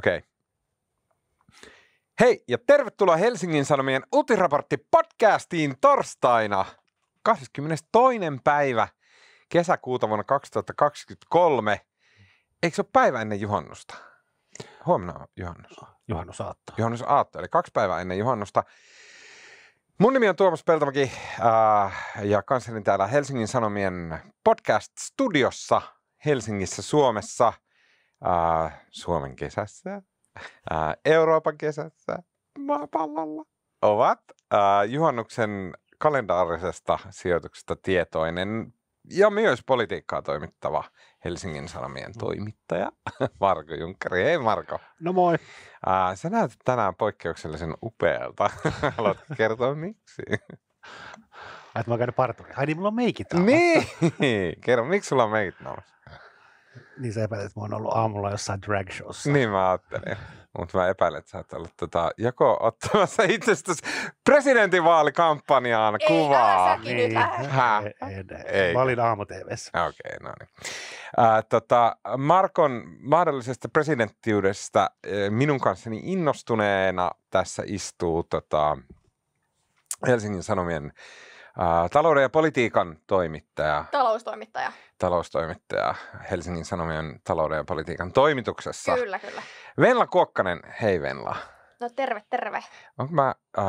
Okei. Okay. Hei ja tervetuloa Helsingin Sanomien uutiraportti podcastiin torstaina 22. päivä kesäkuuta vuonna 2023. Eikö se ole päivä ennen juhannusta? Huomenna on juhannus. Juhannus Aatto. Juhannus Aatto, eli kaksi päivää ennen juhannusta. Mun nimi on Tuomas Peltomäki äh, ja kanssani täällä Helsingin Sanomien podcast-studiossa Helsingissä, Suomessa – äh, Suomen kesässä, äh, Euroopan kesässä, maapallolla, ovat äh, juhannuksen kalendaarisesta sijoituksesta tietoinen ja myös politiikkaa toimittava Helsingin Sanomien mm. toimittaja Marko Junkkari. Hei Marko. No moi. Äh, sä näet tänään poikkeuksellisen upealta. Haluatko kertoa miksi? Ai, että mä oon käynyt parturi. Ai niin, mulla on meikit Niin, kerro, miksi sulla on meikit naamassa? Niin sä epäilet, että mä oon ollut aamulla jossain drag showssa. Niin mä ajattelin. Mutta mä epäilen, että sä oot ollut tota, joko ottamassa itsestäsi presidentinvaalikampanjaan kuvaa. Ei, niin. Ei, ei, ei, Mä olin aamu Okei, okay, no niin. Äh, tota, Markon mahdollisesta presidenttiydestä äh, minun kanssani innostuneena tässä istuu tota, Helsingin Sanomien äh, talouden ja politiikan toimittaja. Taloustoimittaja. Taloustoimittaja Helsingin Sanomien talouden ja politiikan toimituksessa. Kyllä, kyllä. Venla Kuokkanen, hei Venla. No terve, terve. Onko mä, äh,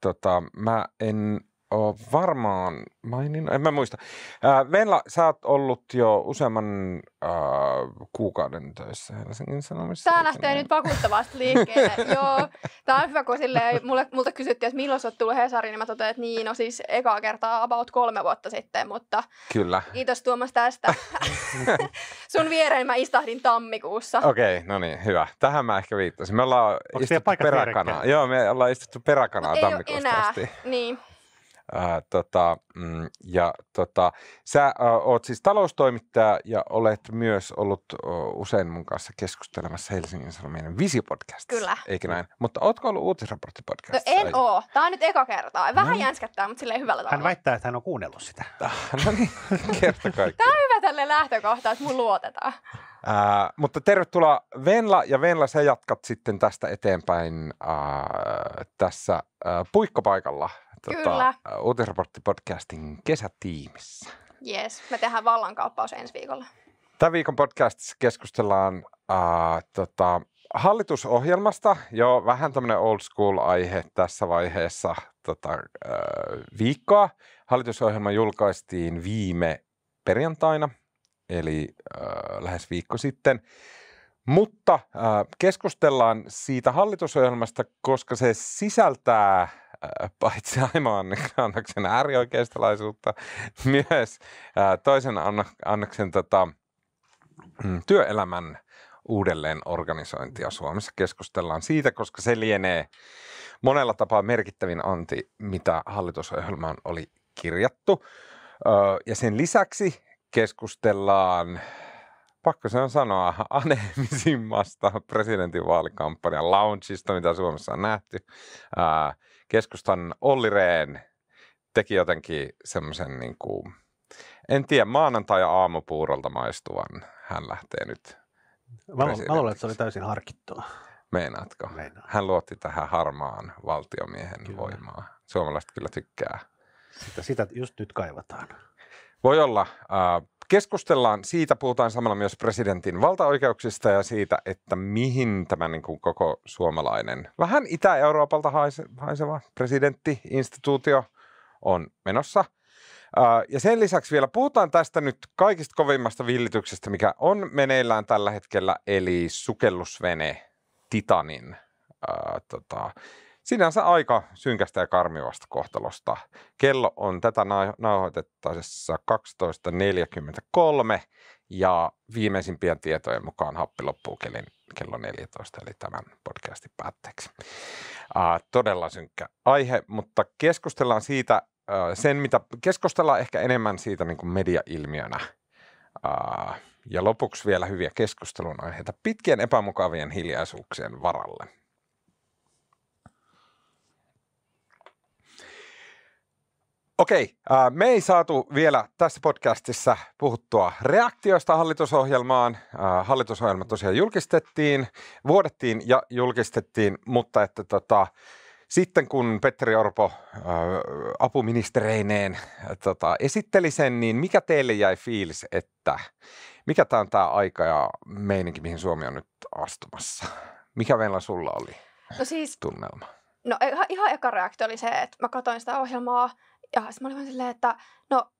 tota, mä en ole varmaan mainin, en mä muista. Ää, Venla, sä oot ollut jo useamman ää, kuukauden töissä Helsingin Sanomissa. Tää lähtee nyt vakuuttavasti liikkeelle. Joo, tää on hyvä, kun silleen, mulle, multa kysyttiin, että milloin sä oot tullut Hesariin, niin mä totean, että niin, no siis ekaa kertaa about kolme vuotta sitten, mutta Kyllä. kiitos Tuomas tästä. Sun viereen mä istahdin tammikuussa. Okei, okay, no niin, hyvä. Tähän mä ehkä viittasin. Me ollaan istuttu peräkanaa. Joo, me ollaan istuttu perakanaa Mut tammikuusta ei enää. asti. Niin. Ää, tota, mm, ja tota, sä oot siis taloustoimittaja ja olet myös ollut o, usein mun kanssa keskustelemassa Helsingin Sanomien visipodcastissa. Kyllä. Eikö näin? Mutta ootko ollut uutisraporttipodcastissa? No en oo. Tää on nyt eka kertaa. Vähän no. Niin. jänskättää, mutta silleen hyvällä tavalla. Hän väittää, että hän on kuunnellut sitä. no niin, kerta kaikki. Tää on hyvä tälle lähtökohta, että mun luotetaan. Ää, mutta tervetuloa Venla, ja Venla sä jatkat sitten tästä eteenpäin ää, tässä ää, puikkopaikalla Kyllä. Tota, uutisaportti kesätiimissä. Yes, me tehdään vallankaappaus ensi viikolla. Tämän viikon podcastissa keskustellaan äh, tota, hallitusohjelmasta. Jo vähän tämmöinen old school aihe tässä vaiheessa tota, äh, viikkoa. Hallitusohjelma julkaistiin viime perjantaina, eli äh, lähes viikko sitten. Mutta äh, keskustellaan siitä hallitusohjelmasta, koska se sisältää paitsi annoksen äärioikeistolaisuutta, myös toisen annoksen tota, mm, työelämän uudelleen organisointia Suomessa. Keskustellaan siitä, koska se lienee monella tapaa merkittävin anti, mitä hallitusohjelmaan oli kirjattu. Ja sen lisäksi keskustellaan pakko se on sanoa anemisimmasta presidentinvaalikampanjan launchista, mitä Suomessa on nähty. Ää, keskustan Olli Rehn teki jotenkin semmoisen, niin kuin, en tiedä, maanantai-aamupuurolta ja maistuvan. Hän lähtee nyt Mä, mä luulen, että se oli täysin harkittua. Meinaatko? Meinaan. Hän luotti tähän harmaan valtiomiehen kyllä. voimaa. Suomalaiset kyllä tykkää. Sitä, sitä just nyt kaivataan. Voi olla. Äh, keskustellaan siitä, puhutaan samalla myös presidentin valtaoikeuksista ja siitä, että mihin tämä niin kuin koko suomalainen, vähän Itä-Euroopalta haiseva presidenttiinstituutio on menossa. Ja sen lisäksi vielä puhutaan tästä nyt kaikista kovimmasta villityksestä, mikä on meneillään tällä hetkellä, eli sukellusvene Titanin äh, tota, sinänsä aika synkästä ja karmivasta kohtalosta. Kello on tätä nauhoitettaessa 12.43 ja viimeisimpien tietojen mukaan happi loppuu kelin, kello 14, eli tämän podcastin päätteeksi. Äh, todella synkkä aihe, mutta keskustellaan siitä, äh, sen mitä, keskustellaan ehkä enemmän siitä niin kuin mediailmiönä. Äh, ja lopuksi vielä hyviä keskustelun aiheita pitkien epämukavien hiljaisuuksien varalle. Okei, me ei saatu vielä tässä podcastissa puhuttua reaktioista hallitusohjelmaan. Hallitusohjelma tosiaan julkistettiin, vuodettiin ja julkistettiin, mutta että tota, sitten kun Petteri Orpo apuministereineen tota, esitteli sen, niin mikä teille jäi fiilis, että mikä tämä on tämä aika ja meininki, mihin Suomi on nyt astumassa? Mikä meillä sulla oli no siis, tunnelma? No e, ihan eka reaktio oli se, että mä katsoin sitä ohjelmaa – ja sitten mä olin vaan silleen, että no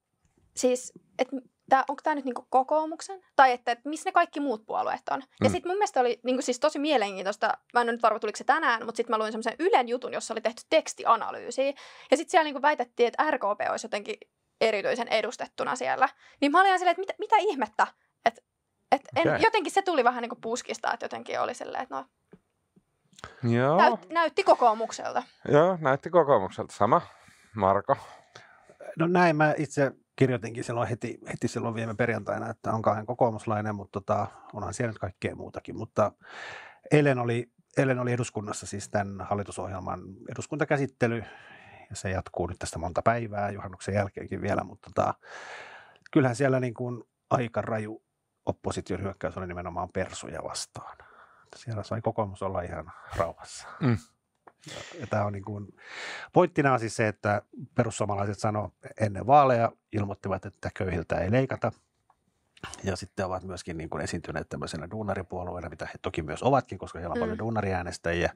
siis, että tää, onko tämä nyt niinku kokoomuksen? Tai että, että missä ne kaikki muut puolueet on? Mm. Ja sitten mun mielestä oli niinku, siis tosi mielenkiintoista, mä en ole nyt varma tuliko se tänään, mutta sitten mä luin semmoisen Ylen jutun, jossa oli tehty tekstianalyysi. Ja sitten siellä niinku väitettiin, että RKP olisi jotenkin erityisen edustettuna siellä. Niin mä olin silleen, että mitä, mitä ihmettä? Et, et en, okay. Jotenkin se tuli vähän niinku puskista, että jotenkin oli silleen, että no... Joo. Näyt, näytti kokoomukselta. Joo, näytti kokoomukselta. Sama. Marko. No näin mä itse kirjoitinkin silloin heti, heti silloin viime perjantaina, että on kahden kokoomuslainen, mutta tota, onhan siellä nyt kaikkea muutakin. Mutta eilen oli, eilen oli eduskunnassa siis tämän hallitusohjelman eduskuntakäsittely ja se jatkuu nyt tästä monta päivää juhannuksen jälkeenkin vielä, mutta tota, kyllähän siellä niin kuin aika raju opposition hyökkäys oli nimenomaan persuja vastaan. Siellä sai kokoomus olla ihan rauhassa. Mm. Ja tämä on niin kuin, pointtina on siis se, että perussuomalaiset sanoi ennen vaaleja, ilmoittivat, että köyhiltä ei leikata. Ja sitten ovat myöskin niin kuin esiintyneet tämmöisenä duunaripuolueena, mitä he toki myös ovatkin, koska heillä on mm. paljon duunariäänestäjiä.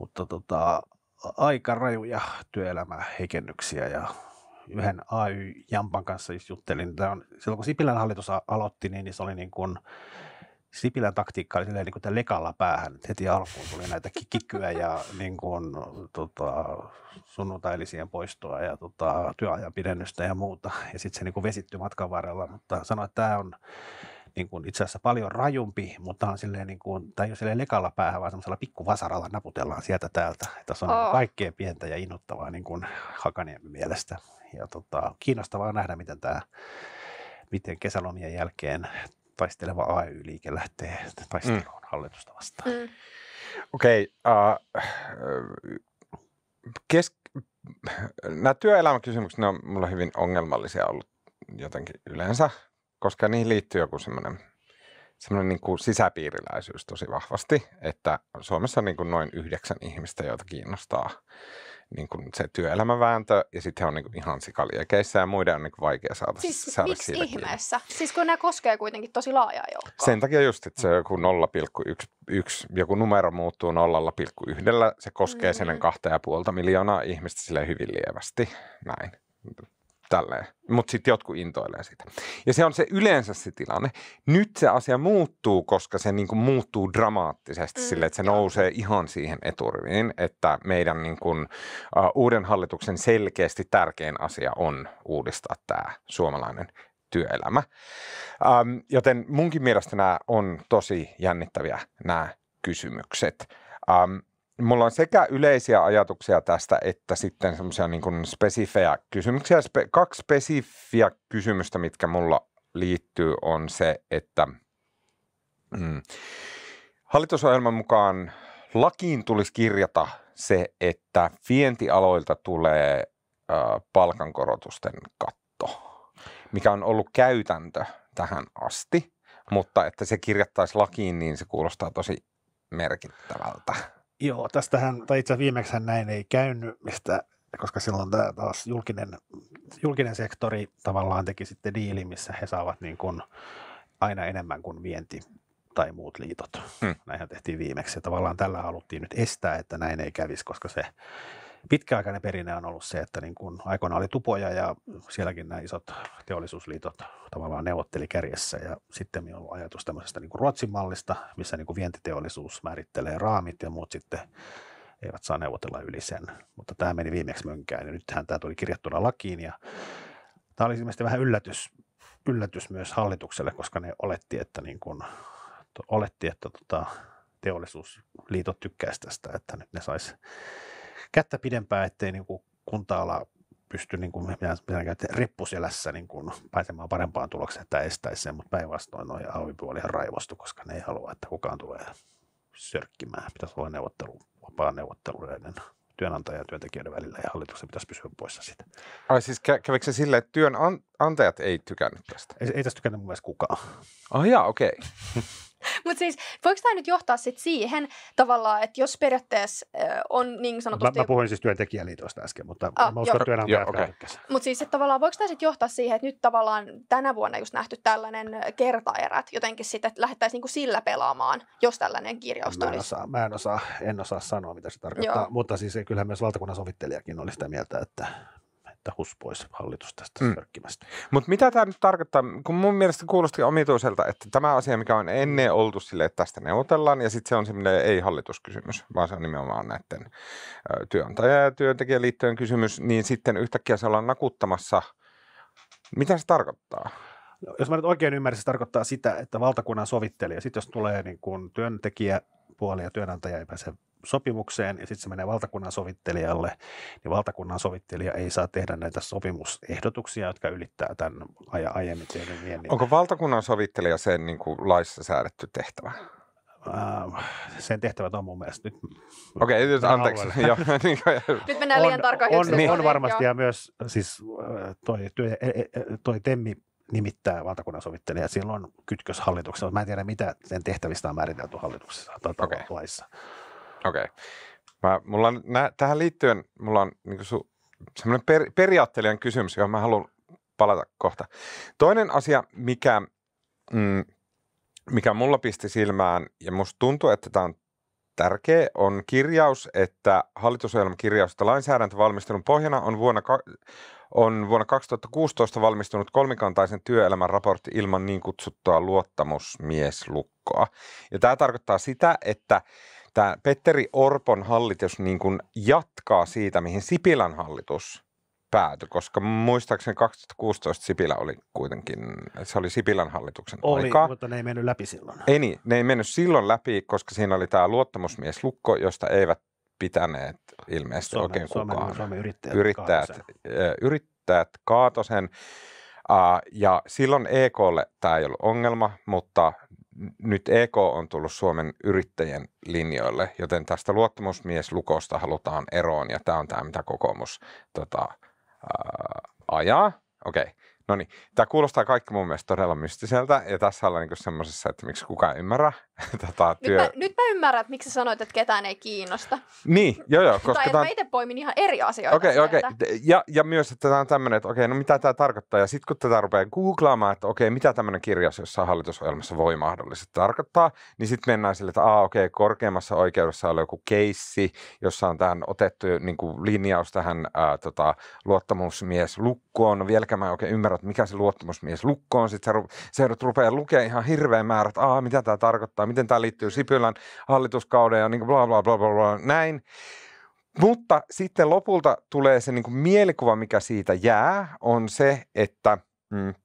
Mutta tota, aika rajuja työelämäheikennyksiä ja yhden AY-jampan kanssa just juttelin. Tämä on, silloin kun Sipilän hallitus aloitti, niin, niin se oli niin kuin – Sipilän taktiikka oli silleen niin kuin lekalla päähän. Heti alkuun tuli näitä kikkyä ja niin kuin, tota, sunnuntailisien poistoa ja tota, työajan pidennystä ja muuta. Ja sitten se niin kuin vesittyi matkan varrella, mutta sanoin, että tämä on niin kuin itse asiassa paljon rajumpi, mutta on silleen niin kuin, tai ei ole silleen lekalla päähän, vaan semmoisella pikkuvasaralla naputellaan sieltä täältä. Että se on oh. kaikkea pientä ja innottavaa niin kuin Hakaniemen mielestä. Ja tota, kiinnostavaa nähdä, miten tämä miten kesälomien jälkeen taisteleva AY-liike lähtee taisteluun mm. hallitusta vastaan. Mm. Okei, okay, uh, kes... nämä työelämäkysymykset, ne on mulle hyvin ongelmallisia ollut jotenkin yleensä, koska niihin liittyy joku semmoinen semmoinen niin kuin sisäpiiriläisyys tosi vahvasti, että Suomessa on niin kuin noin yhdeksän ihmistä, joita kiinnostaa niin kuin se työelämävääntö ja sitten he on niin kuin ihan sikaliekeissä ja muiden on niin kuin vaikea saada, siis, saada miksi siitä ihmeessä? Kiinni. Siis kun nämä koskee kuitenkin tosi laajaa joukkoa. Sen takia just, että se mm. joku 0,1, joku numero muuttuu 0,1, se koskee mm. sen kahta ja puolta miljoonaa ihmistä sille hyvin lievästi, näin tälleen. Mutta sitten jotkut intoilee sitä. Ja se on se yleensä se tilanne. Nyt se asia muuttuu, koska se niinku muuttuu dramaattisesti mm, sille, että se joo. nousee ihan siihen eturiviin, että meidän niinku, uh, uuden hallituksen selkeästi tärkein asia on uudistaa tämä suomalainen työelämä. Um, joten munkin mielestä nämä on tosi jännittäviä nämä kysymykset. Um, mulla on sekä yleisiä ajatuksia tästä, että sitten semmoisia niin kuin spesifejä kysymyksiä. Spe, kaksi spesifiä kysymystä, mitkä mulla liittyy, on se, että mm, hallitusohjelman mukaan lakiin tulisi kirjata se, että vientialoilta tulee ö, palkankorotusten katto, mikä on ollut käytäntö tähän asti, mutta että se kirjattaisi lakiin, niin se kuulostaa tosi merkittävältä. Joo, tästähän, tai itse viimeksi näin ei käynyt, mistä, koska silloin tämä taas julkinen, julkinen sektori tavallaan teki sitten diili, missä he saavat niin kuin aina enemmän kuin vienti tai muut liitot. Hmm. Näinhän tehtiin viimeksi. Ja tavallaan tällä haluttiin nyt estää, että näin ei kävisi, koska se pitkäaikainen perinne on ollut se, että niin kun aikoina oli tupoja ja sielläkin nämä isot teollisuusliitot tavallaan neuvotteli kärjessä ja sitten on ollut ajatus tämmöisestä niin Ruotsin mallista, missä niin vientiteollisuus määrittelee raamit ja muut sitten eivät saa neuvotella yli sen, mutta tämä meni viimeksi mönkään ja nythän tämä tuli kirjattuna lakiin ja tämä oli ilmeisesti vähän yllätys, yllätys myös hallitukselle, koska ne oletti, että, niin kun, oletti, että tota, teollisuusliitot tykkäisi tästä, että nyt ne saisi kättä pidempään, ettei niin kuin kunta-ala pysty niin kuin, reppuselässä niin kuin, pääsemään parempaan tulokseen, että estäisi sen, mutta päinvastoin noin aavipuoli ihan raivostu, koska ne ei halua, että kukaan tulee sörkkimään. Pitäisi olla neuvottelu, vapaa neuvotteluiden työnantajan ja työntekijöiden välillä ja hallituksen pitäisi pysyä poissa siitä. Ai siis kä- kävikö se silleen, että työnantajat ei tykännyt tästä? Ei, ei tästä tykännyt mun mielestä kukaan. Ah jaa, okei. Okay. Mutta siis voiko tämä nyt johtaa sit siihen tavallaan, että jos periaatteessa on niin sanotusti... Mä, mä puhuin siis työntekijäliitosta äsken, mutta ah, mä uskon työnantaja okay. Mutta siis että tavallaan voiko tämä sitten johtaa siihen, että nyt tavallaan tänä vuonna just nähty tällainen kertaerät jotenkin sitten, että lähdettäisiin niinku sillä pelaamaan, jos tällainen kirjaus mä tulisi. En osaa, mä en osaa, en osaa sanoa, mitä se tarkoittaa, Joo. mutta siis kyllähän myös valtakunnan sovittelijakin oli sitä mieltä, että että hus pois hallitus tästä mm. sörkkimästä. Mutta mitä tämä nyt tarkoittaa, kun mun mielestä kuulosti omituiselta, että tämä asia, mikä on ennen oltu sille, että tästä neuvotellaan, ja sitten se on semmoinen ei-hallituskysymys, vaan se on nimenomaan näiden työnantaja- ja työntekijäliittojen kysymys, niin sitten yhtäkkiä se ollaan nakuttamassa. Mitä se tarkoittaa? No, jos mä nyt oikein ymmärrän, se tarkoittaa sitä, että valtakunnan sovittelija, sitten jos tulee niin kun työntekijä puoli ja työnantaja ei pääse sopimukseen ja sitten se menee valtakunnan sovittelijalle, niin valtakunnan sovittelija ei saa tehdä näitä sopimusehdotuksia, jotka ylittää tämän aiemmin tehdyn viennin. Onko valtakunnan sovittelija sen niin kuin laissa säädetty tehtävä? Ähm, sen tehtävät on mun mielestä nyt. Okei, okay, anteeksi. Joo, niin nyt mennään liian tarkoihin. On, on, on varmasti ja myös siis äh, toi, e- e- e- toi Temmi nimittää valtakunnan sovittelija. Silloin on kytkös hallituksessa. Mä en tiedä, mitä sen tehtävistä on määritelty hallituksessa tai okay. laissa. Okei. Okay. mulla on, nä, tähän liittyen mulla on niin su, semmoinen per, periaatteellinen kysymys, johon mä haluan palata kohta. Toinen asia, mikä, mm, mikä mulla pisti silmään ja musta tuntuu, että tämä on tärkeä, on kirjaus, että hallitusohjelman kirjaus, että lainsäädäntövalmistelun pohjana on vuonna, on vuonna 2016 valmistunut kolmikantaisen työelämän raportti ilman niin kutsuttua luottamusmieslukkoa. Ja tämä tarkoittaa sitä, että tämä Petteri Orpon hallitus niin kuin jatkaa siitä, mihin Sipilän hallitus pääty, koska muistaakseni 2016 Sipilä oli kuitenkin, se oli Sipilän hallituksen oli, aika. mutta ne ei mennyt läpi silloin. Ei niin, ne ei mennyt silloin läpi, koska siinä oli tämä luottamusmieslukko, josta eivät pitäneet ilmeisesti Suomen, oikein Suomen, kukaan. Suomen yrittäjät, yrittäjät, kaatosen. yrittäjät kaatosen. ja silloin EKlle tämä ei ollut ongelma, mutta nyt EK on tullut Suomen yrittäjien linjoille, joten tästä luottamusmieslukosta halutaan eroon ja tämä on tämä, mitä kokoomus tota, ää, ajaa. Okei, okay. no niin. Tämä kuulostaa kaikki mun mielestä todella mystiseltä ja tässä ollaan niin semmoisessa, että miksi kukaan ymmärrä, tota, työ... Nyt mä, nyt mä ymmärrän, että miksi sä sanoit, että ketään ei kiinnosta. Niin, joo joo. Koska tai tämän... mä itse poimin ihan eri asioita. Okei, okay, okei. Okay. Ja, ja myös, että tämä on tämmöinen, että okei, okay, no mitä tämä tarkoittaa. Ja sitten kun tätä rupeaa googlaamaan, että okei, okay, mitä tämmöinen kirjaus jossain hallitusohjelmassa voi mahdollisesti tarkoittaa, niin sitten mennään sille, että aa okei, okay, korkeimmassa oikeudessa on joku keissi, jossa on tähän otettu niin kuin linjaus tähän ää, tota, luottamusmies lukkoon. No vieläkään mä en oikein ymmärrä, että mikä se luottamusmies lukkoon. Sitten se, ru- se rupeaa lukemaan ihan hirveän määrät, aa mitä tämä tarkoittaa, miten tämä liittyy Sipilän hallituskauden ja niin bla bla bla bla, bla näin. Mutta sitten lopulta tulee se niin kuin mielikuva, mikä siitä jää, on se, että mm, –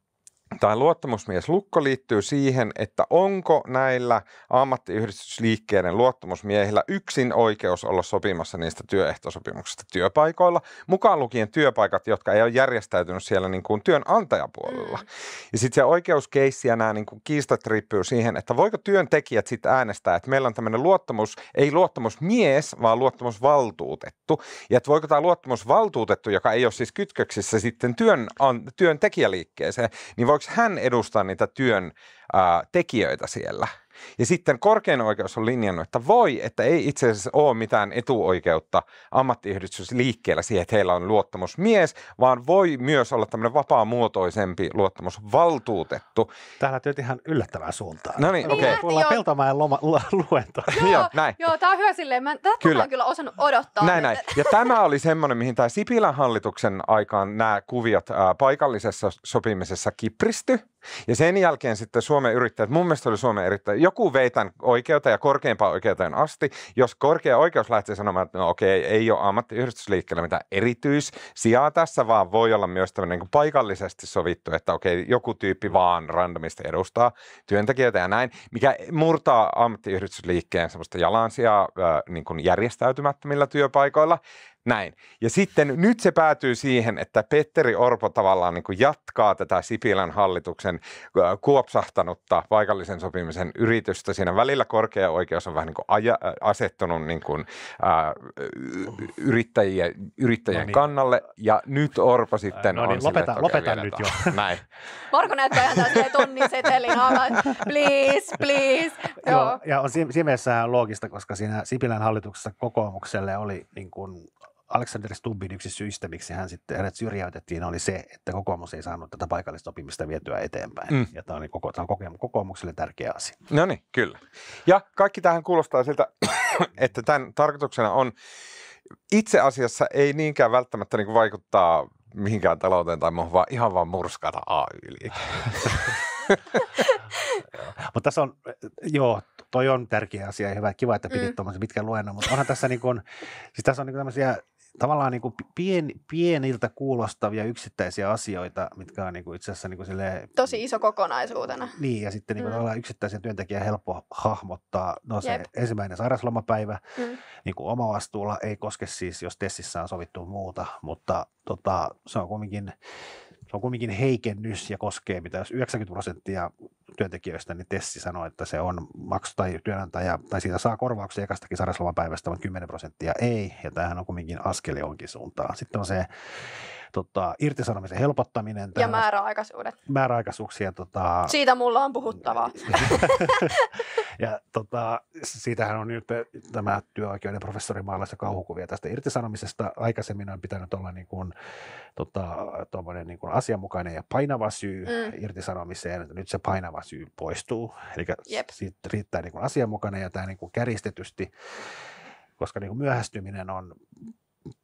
tämä luottamusmies lukko liittyy siihen, että onko näillä ammattiyhdistysliikkeiden luottamusmiehillä yksin oikeus olla sopimassa niistä työehtosopimuksista työpaikoilla, mukaan lukien työpaikat, jotka ei ole järjestäytynyt siellä niin kuin työnantajapuolella. Mm. Ja sitten se oikeuskeissi ja nämä niin kuin kiistat riippuu siihen, että voiko työntekijät sitten äänestää, että meillä on tämmöinen luottamus, ei luottamusmies, vaan luottamusvaltuutettu, ja että voiko tämä luottamusvaltuutettu, joka ei ole siis kytköksissä sitten työn, työntekijäliikkeeseen, niin voiko voiko hän edustaa niitä työn ää, tekijöitä siellä – ja sitten korkein oikeus on linjannut, että voi, että ei itse asiassa ole mitään etuoikeutta ammattiyhdistysliikkeellä siihen, että heillä on luottamusmies, vaan voi myös olla tämmöinen vapaamuotoisempi luottamusvaltuutettu. Täällä työt ihan yllättävää suuntaan. No niin, okei. Okay. Ollaan niin, Peltomäen loma, l- luento. Joo, joo, näin. joo tämä on hyvä silleen. Mä, tätä kyllä. kyllä osannut odottaa. Näin, näin. Ja tämä oli semmoinen, mihin tämä Sipilän hallituksen aikaan nämä kuviot äh, paikallisessa sopimisessa kipristy. Ja sen jälkeen sitten Suomen yrittäjät, mun mielestä oli Suomen yrittäjät, joku veitän oikeuteen ja korkeimpaan oikeuteen asti, jos korkea oikeus lähtee sanomaan, että no okei, ei ole ammattiyhdistysliikkeellä mitään erityissijaa tässä, vaan voi olla myös tämmöinen niin paikallisesti sovittu, että okei, joku tyyppi vaan randomista edustaa työntekijöitä ja näin, mikä murtaa ammattiyhdistysliikkeen semmoista jalansijaa niin kuin järjestäytymättömillä työpaikoilla, näin. Ja sitten nyt se päätyy siihen, että Petteri Orpo tavallaan niin jatkaa tätä Sipilän hallituksen kuopsahtanutta paikallisen sopimisen yritystä. Siinä välillä korkea oikeus on vähän niin kuin aja, asettunut niin kuin, ää, yrittäjien, yrittäjien no niin. kannalle. Ja nyt Orpo sitten no niin, on lopeta, sille, lopeta nyt jo. Näin. Marko näyttää ihan tällaisen tonnin setelin Please, please. Joo. Joo. Ja on siinä mielessä loogista, koska siinä Sipilän hallituksessa kokoomukselle oli niin kuin Alexander Stubbin yksi syistä, miksi hän sitten hänet syrjäytettiin, oli se, että kokoomus ei saanut tätä paikallista opimista vietyä eteenpäin. Mm. Ja tämä on, niin koko, tämä on kokoomukselle tärkeä asia. No niin, kyllä. Ja kaikki tähän kuulostaa siltä, että tämän tarkoituksena on itse asiassa ei niinkään välttämättä niin vaikuttaa mihinkään talouteen tai muuhun, vaan ihan vaan murskata ay mutta tässä on, joo, toi on tärkeä asia ja hyvä, kiva, että pidit mm. tuommoisen pitkän luennon, mutta onhan tässä niin kuin, siis tässä on niin kuin tämmöisiä tavallaan niin kuin pien, pieniltä kuulostavia yksittäisiä asioita, mitkä on niin kuin itse asiassa niin kuin silleen, Tosi iso kokonaisuutena. Niin, ja sitten niin kuin mm. yksittäisen työntekijän helppo hahmottaa. No se Jep. ensimmäinen sairauslomapäivä mm. niin kuin vastuulla ei koske siis, jos tessissä on sovittu muuta, mutta tota, se on kuitenkin se on kuitenkin heikennys ja koskee mitä jos 90 prosenttia työntekijöistä, niin Tessi sanoi, että se on maksu tai työnantaja, tai siitä saa korvauksia ekastakin sairauslomapäivästä, mutta 10 prosenttia ei, ja tämähän on kuitenkin askel jonkin suuntaan. Sitten on se tota, irtisanomisen helpottaminen. Ja määräaikaisuudet. Määräaikaisuuksia. Tota... Siitä mulla on puhuttavaa. Ja tota, siitähän on nyt eh, tämä työoikeuden professori maalassa kauhukuvia tästä irtisanomisesta. Aikaisemmin on pitänyt olla niin kuin, tota, niin kuin asianmukainen ja painava syy mm. irtisanomiseen. Nyt se painava syy poistuu. Eli yep. siitä riittää niin kuin asianmukainen ja tämä niin kuin käristetysti koska niin kuin myöhästyminen on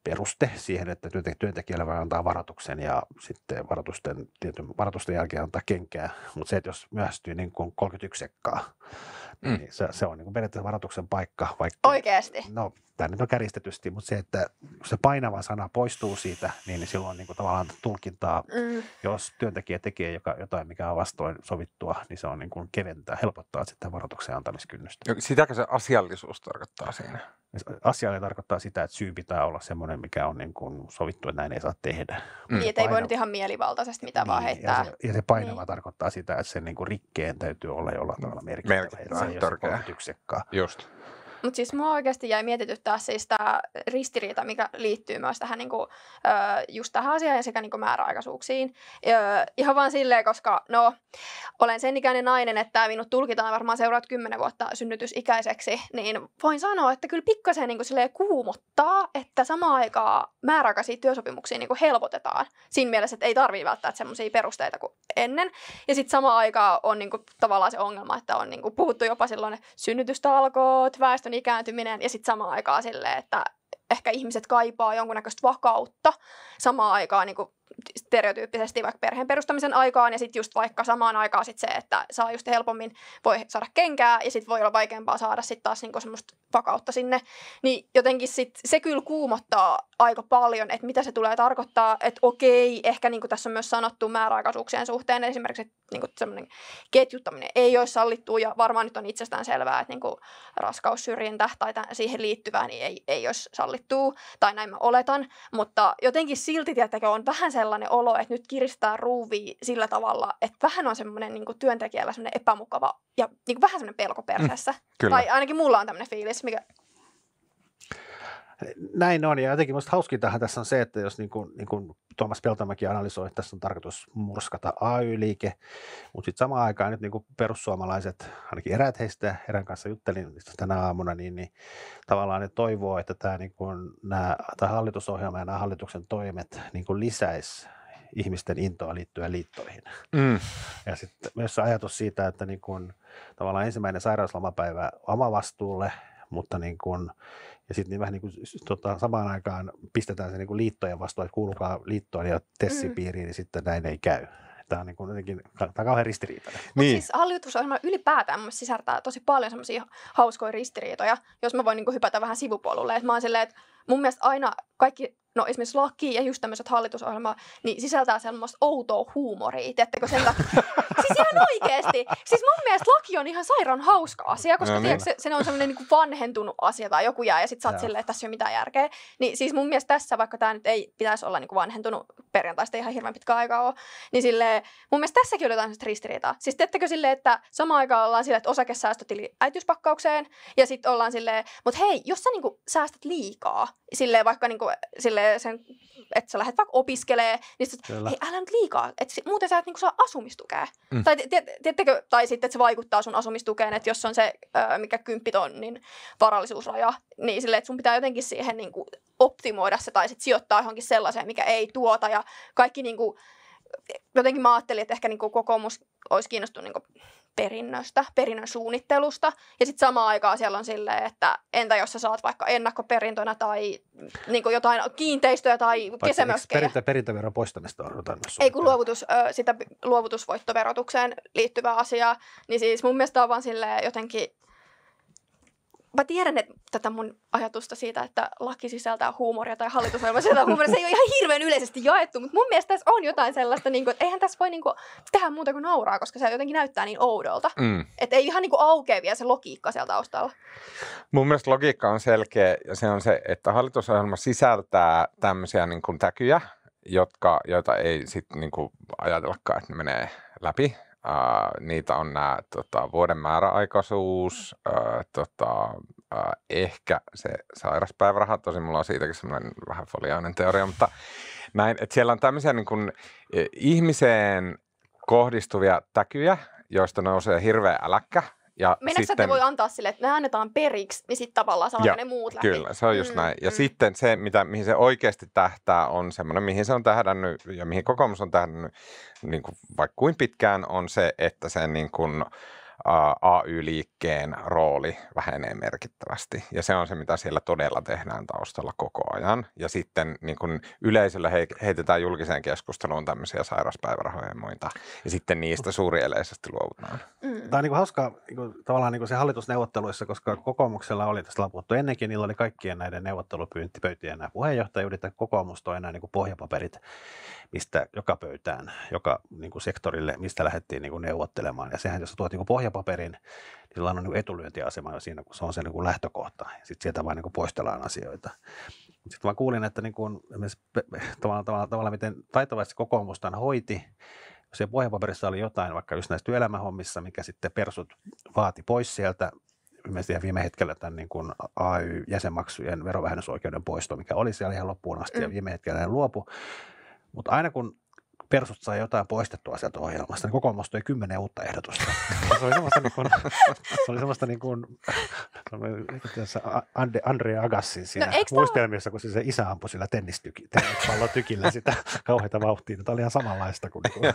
peruste siihen, että työntekijälle voi antaa varoituksen ja sitten varoitusten, tietyn varoitusten jälkeen antaa kenkää. Mutta se, että jos myöhästyy niin kuin 31 sekkaa, Mm. Niin se, se on niin kuin periaatteessa varoituksen paikka. Vaikka, Oikeasti? No, tämä nyt on käristetysti, mutta se, että kun se painava sana poistuu siitä, niin silloin niin kuin tavallaan tulkintaa, mm. jos työntekijä tekee joka, jotain, mikä on vastoin sovittua, niin se on niin kuin keventää, helpottaa sitä varoituksen antamiskynnystä. Sitäkö se asiallisuus tarkoittaa siinä? Siis Asiallinen tarkoittaa sitä, että syy pitää olla semmoinen, mikä on niin kuin sovittu, että näin ei saa tehdä. Mm. Niin, ei voi nyt ihan mielivaltaisesti mitä niin, vaan heittää. Ja se, ja se painava niin. tarkoittaa sitä, että sen niin kuin rikkeen täytyy olla jollain tavalla merkittävä. Se, ihan törkeä. Just. Mutta siis mua oikeasti jäi mietityttää siis tämä ristiriita, mikä liittyy myös tähän niinku, just tähän asiaan sekä niinku määräaikaisuuksiin. Ihan vaan silleen, koska no, olen sen ikäinen nainen, että minut tulkitaan varmaan seuraavat kymmenen vuotta synnytysikäiseksi, niin voin sanoa, että kyllä pikkasen niinku kuumottaa, että samaan aikaan määräaikaisia työsopimuksia niinku helpotetaan. Siinä mielessä, että ei tarvitse välttää sellaisia perusteita kuin ennen. Ja sitten samaan aikaan on niinku tavallaan se ongelma, että on niinku puhuttu jopa silloin synnytystalkoot, väestön väestön ikääntyminen ja sitten samaan aikaan silleen, että ehkä ihmiset kaipaa jonkunnäköistä vakautta samaan aikaan niin kuin stereotyyppisesti vaikka perheen perustamisen aikaan ja sitten just vaikka samaan aikaan sit se, että saa just helpommin, voi saada kenkää ja sitten voi olla vaikeampaa saada sitten taas niinku semmoista vakautta sinne. Niin jotenkin sit se kyllä kuumottaa aika paljon, että mitä se tulee tarkoittaa, että okei, ehkä niinku tässä on myös sanottu määräaikaisuuksien suhteen esimerkiksi, että niinku semmoinen ketjuttaminen ei ole sallittu ja varmaan nyt on itsestään selvää, että niinku raskaussyrjintä tai tämän, siihen liittyvää niin ei, ei olisi sallittu tai näin mä oletan, mutta jotenkin silti tietenkin on vähän se sellainen olo, että nyt kiristää ruuvi sillä tavalla, että vähän on semmoinen niin työntekijällä semmoinen epämukava ja niin kuin vähän semmoinen pelko perseessä. Mm, Tai ainakin mulla on tämmöinen fiilis, mikä näin on, ja jotenkin minusta hauskintahan tässä on se, että jos niin kuin, niin kuin Tuomas Peltomäki analysoi, että tässä on tarkoitus murskata AY-liike, mutta sitten samaan aikaan nyt niin kuin perussuomalaiset, ainakin eräät heistä, erään kanssa juttelin tänä aamuna, niin, niin tavallaan ne toivoo, että tämä, niin kuin, nämä, tämä hallitusohjelma ja nämä hallituksen toimet niin kuin lisäisi ihmisten intoa liittyä liittoihin. Mm. Ja sitten myös se ajatus siitä, että niin kuin tavallaan ensimmäinen sairauslomapäivä vastuulle, mutta niin kuin ja sitten niin vähän niin kuin, tota, samaan aikaan pistetään se niin kuin liittojen vastoin, että kuulukaa liittoon ja tessipiiriin, mm. niin sitten näin ei käy. Tämä on, niin kuin jotenkin, tämä on kauhean ristiriitainen. Mutta niin. siis hallitusohjelma ylipäätään sisältää tosi paljon semmoisia hauskoja ristiriitoja, jos mä voin niin kuin hypätä vähän sivupolulle. Et mä oon silleen, että mun mielestä aina kaikki, no esimerkiksi laki ja just tämmöiset hallitusohjelma, niin sisältää semmoista outoa huumoria, tiedättekö sen takia, siis ihan oikeesti. Siis mun mielestä laki on ihan sairaan hauska asia, koska no, niin. se, se on semmoinen niin vanhentunut asia tai joku jää ja sit sä oot silleen, että tässä ei ole mitään järkeä. Niin siis mun mielestä tässä, vaikka tämä nyt ei pitäisi olla niin kuin vanhentunut perjantaista ihan hirveän pitkä aikaa ole, niin sille mun mielestä tässäkin oli jotain ristiriitaa. Siis teettekö silleen, että samaan aikaan ollaan silleen, että osakesäästötili äitiyspakkaukseen ja sitten ollaan silleen, mutta hei, jos sä niin kuin säästät liikaa, silleen vaikka niin kuin, silleen sen, että sä lähdet vaikka opiskelee, niin sä, hei älä nyt liikaa, että muuten sä et niinku saa asumistukea. Mm. Tai, tiedättekö, tai sitten, että se vaikuttaa sun asumistukeen, että jos on se, mikä kymppitonnin varallisuusraja, niin sille, että sun pitää jotenkin siihen niin kuin, optimoida se tai sitten sijoittaa johonkin sellaiseen, mikä ei tuota ja kaikki niin kuin, jotenkin mä ajattelin, että ehkä niin kuin kokoomus olisi kiinnostunut niin kuin perinnöstä, perinnön suunnittelusta. Ja sitten samaan aikaan siellä on silleen, että entä jos sä saat vaikka ennakkoperintönä tai niin kuin jotain kiinteistöä tai kesämökkejä. kesämöskejä. Perintä, perintöveron poistamista on Ei kun luovutus, sitä luovutusvoittoverotukseen liittyvää asiaa. Niin siis mun mielestä on vaan silleen jotenkin mä tiedän, että tätä mun ajatusta siitä, että laki sisältää huumoria tai hallitusohjelma sisältää huumoria, se ei ole ihan hirveän yleisesti jaettu, mutta mun mielestä tässä on jotain sellaista, niin kuin, että eihän tässä voi niin kuin, tehdä muuta kuin nauraa, koska se jotenkin näyttää niin oudolta. Mm. Että ei ihan niin kuin aukea vielä se logiikka siellä taustalla. Mun mielestä logiikka on selkeä ja se on se, että hallitusohjelma sisältää tämmöisiä niin kuin täkyjä, jotka, joita ei sitten niin ajatellakaan, että ne menee läpi niitä on nämä tota, vuoden määräaikaisuus, ää, tota, ää, ehkä se sairaspäiväraha, tosin mulla on siitäkin semmoinen vähän foliainen teoria, mutta näin, että siellä on tämmöisiä niin kuin, e, ihmiseen kohdistuvia täkyjä, joista nousee hirveä äläkkä, ja Meneekö sitten... voi antaa sille, että me annetaan periksi, niin sitten tavallaan saadaan ne muut läpi? Kyllä, se on just mm, näin. Ja mm. sitten se, mitä, mihin se oikeasti tähtää, on semmoinen, mihin se on tähdännyt ja mihin kokoomus on tähdännyt niin kuin, vaikka kuin pitkään, on se, että se niin kuin, äh, AY-liikkeen rooli vähenee merkittävästi. Ja se on se, mitä siellä todella tehdään taustalla koko ajan. Ja sitten niin kun yleisöllä heitetään julkiseen keskusteluun tämmöisiä sairauspäivärahoja ja muita. Ja sitten niistä suurieleisesti luovutaan. Mm. Tämä on niin hauskaa niin tavallaan niin se hallitusneuvotteluissa, koska mm. kokoomuksella oli, tässä on puhuttu ennenkin, niillä oli kaikkien näiden neuvottelupöytien nämä puheenjohtajuudet, ja kokoomus toi nämä niin pohjapaperit, mistä joka pöytään, joka niin sektorille, mistä lähdettiin niin neuvottelemaan. Ja sehän, jos tuot niin pohja paperin, niin sillä on niin etulyöntiasema siinä, kun se on se niin kuin lähtökohta. Sitten sieltä vain niin poistellaan asioita. Sitten mä kuulin, että niin kuin, tavallaan, tavallaan, tavallaan, miten taitavasti kokoomus tämän hoiti, se pohjapaperissa oli jotain, vaikka just näissä työelämähommissa, mikä sitten persut vaati pois sieltä, ilmeisesti ihan viime hetkellä tämän niin kuin AY-jäsenmaksujen verovähennysoikeuden poisto, mikä oli siellä ihan loppuun asti ja mm. viime hetkellä ne luopu. Mutta aina kun persut saa jotain poistettua sieltä ohjelmasta, niin kokoomus toi kymmenen uutta ehdotusta. se oli semmoista, niin kuin, se oli semmoista niin kuin, tässä Andre Agassin siinä no, muistelmissa, kun se, se isä ampui sillä tennistyki, tykillä sitä kauheita vauhtia. Tämä oli ihan samanlaista kuin, niin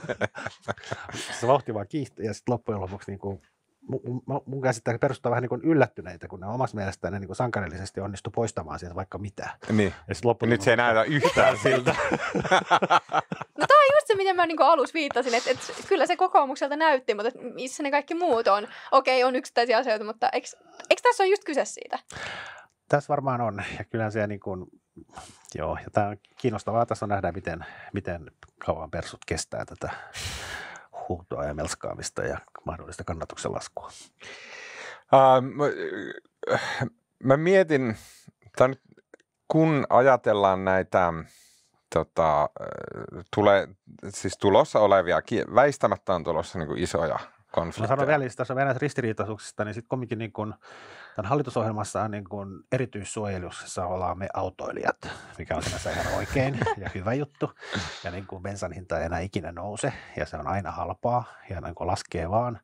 kuin se vauhti vaan kiihtyi ja sitten loppujen lopuksi niin kuin, mun, mun perustaa vähän niin yllättyneitä, kun ne omassa mielestään ne niin sankarillisesti onnistu poistamaan sieltä vaikka mitä. Niin. Ja sit loppu- nyt se ei näytä yhtään siltä. no tämä on just se, miten mä niin alussa viittasin, että, että kyllä se kokoomukselta näytti, mutta missä ne kaikki muut on? Okei, on yksittäisiä asioita, mutta eikö, eikö tässä ole just kyse siitä? Tässä varmaan on, ja kyllä se niin kuin, joo, ja tämä on kiinnostavaa tässä on nähdä, miten, miten kauan persut kestää tätä huutoa ja melskaamista ja mahdollista kannatuksen laskua? Äh, mä, mä mietin, nyt kun ajatellaan näitä tota, tule, siis tulossa olevia, väistämättä on tulossa niin kuin isoja konflikteja. Mä sanon vielä, jos tässä on ristiriitaisuuksista, niin sitten kumminkin niin kuin tämän hallitusohjelmassa niin kuin erityissuojelussa ollaan me autoilijat, mikä on sinänsä ihan oikein ja hyvä juttu. Ja niin kuin bensan hinta ei enää ikinä nouse ja se on aina halpaa ja niin kuin laskee vaan.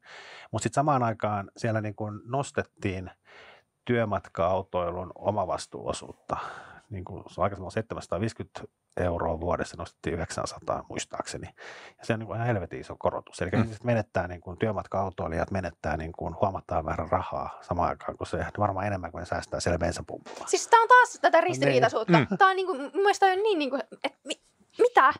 Mutta sitten samaan aikaan siellä niin kuin nostettiin työmatka-autoilun omavastuuosuutta niin kuin se on aikaisemmin 750 euroa vuodessa, nostettiin 900 muistaakseni. Ja se on niin kuin ihan helvetin iso korotus. Eli mm. ihmiset menettää, niin kuin, työmatka-autoilijat menettää niin kuin, huomattavan määrän rahaa samaan aikaan, kun se varmaan enemmän kuin ne säästää siellä bensapumppaa. Siis tämä on taas tätä no niin. ristiriitaisuutta. Niin. Mm. Tämä on niin kuin, mun on niin, niin kuin, että mi, mitä?